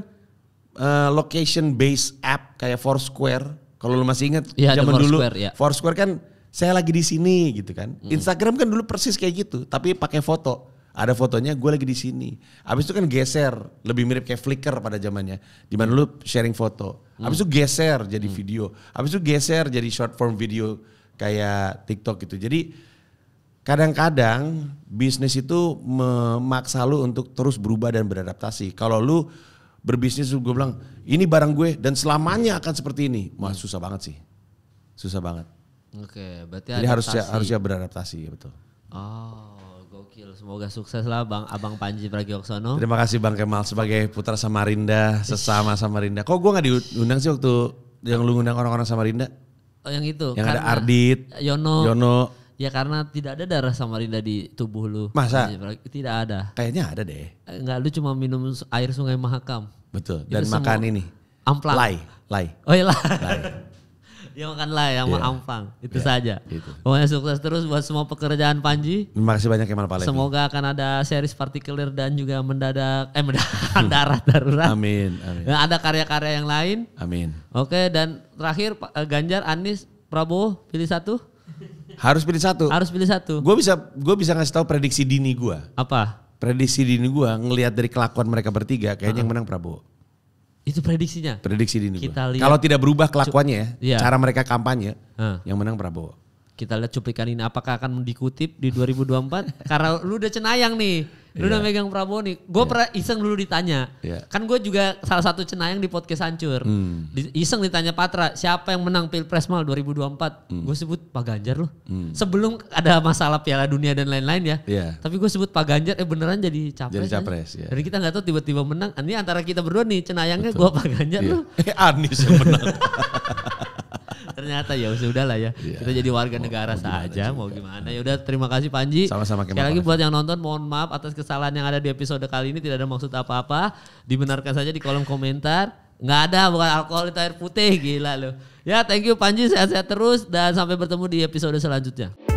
uh, location based app kayak Foursquare. Kalau lo masih ingat ya, zaman dulu Foursquare, ya. Foursquare kan saya lagi di sini gitu kan. Hmm. Instagram kan dulu persis kayak gitu, tapi pakai foto. Ada fotonya gue lagi di sini. Abis itu kan geser, lebih mirip kayak Flickr pada zamannya. Di mana lu sharing foto. Abis hmm. itu geser jadi hmm. video. Abis itu geser jadi short form video kayak TikTok gitu. Jadi kadang-kadang bisnis itu memaksa lu untuk terus berubah dan beradaptasi. Kalau lu berbisnis gue bilang ini barang gue dan selamanya akan seperti ini. Wah hmm. susah banget sih. Susah banget. Oke, berarti Jadi harusnya harus ya beradaptasi betul. Oh. Gokil, semoga sukses lah Bang Abang Panji Pragiwaksono. Terima kasih Bang Kemal sebagai putra Samarinda, sesama Samarinda. Kok gue gak diundang sih waktu yang lu ngundang orang-orang Samarinda? Oh yang itu. Yang ada Ardit, Yono. Yono. Ya karena tidak ada darah Samarinda di tubuh lu. Masa? Tidak ada. Kayaknya ada deh. Enggak, lu cuma minum air sungai Mahakam. Betul, dan itu makan ini. Amplang. Lai, lai. Oh iya lah. lai. Dia makan lah yang yeah. Ampang. Itu yeah. saja. Itu. Pokoknya sukses terus buat semua pekerjaan Panji. Terima kasih banyak Kemal Palevi. Semoga akan ada series partikuler dan juga mendadak eh mendadak darah darurat. Amin. Amin. Nah, ada karya-karya yang lain. Amin. Oke dan terakhir eh, Ganjar, Anies, Prabowo pilih satu. Harus pilih satu. Harus pilih satu. Gue bisa gue bisa ngasih tahu prediksi dini gue. Apa? Prediksi dini gue ngelihat dari kelakuan mereka bertiga kayaknya uh -huh. yang menang Prabowo. Itu prediksinya. Prediksi dini kita lihat, Kalau tidak berubah kelakuannya ya, iya. cara mereka kampanye, uh. yang menang Prabowo. Kita lihat cuplikan ini apakah akan dikutip di 2024? Karena lu udah cenayang nih. Lu yeah. Iya. megang Prabowo nih. Gue yeah. pernah iseng dulu ditanya. Yeah. Kan gue juga salah satu cenayang di podcast hancur. Mm. Di, iseng ditanya Patra, siapa yang menang Pilpres mal 2024? Mm. Gue sebut Pak Ganjar loh. Mm. Sebelum ada masalah Piala Dunia dan lain-lain ya. Yeah. Tapi gue sebut Pak Ganjar eh beneran jadi capres. Jadi capres ya. Yeah. Jadi kita gak tahu tiba-tiba menang. Ini antara kita berdua nih cenayangnya gue Pak Ganjar yeah. loh. Eh Anies yang menang. ternyata ya sudah lah ya. Yeah. Kita jadi warga negara mau, mau saja mau gimana. Ya udah terima kasih Panji. Sama-sama Sekali lagi buat yang nonton mohon maaf atas kesalahan yang ada di episode kali ini tidak ada maksud apa-apa. Dibenarkan saja di kolom komentar. Nggak ada bukan alkohol itu air putih gila loh. Ya thank you Panji sehat-sehat terus dan sampai bertemu di episode selanjutnya.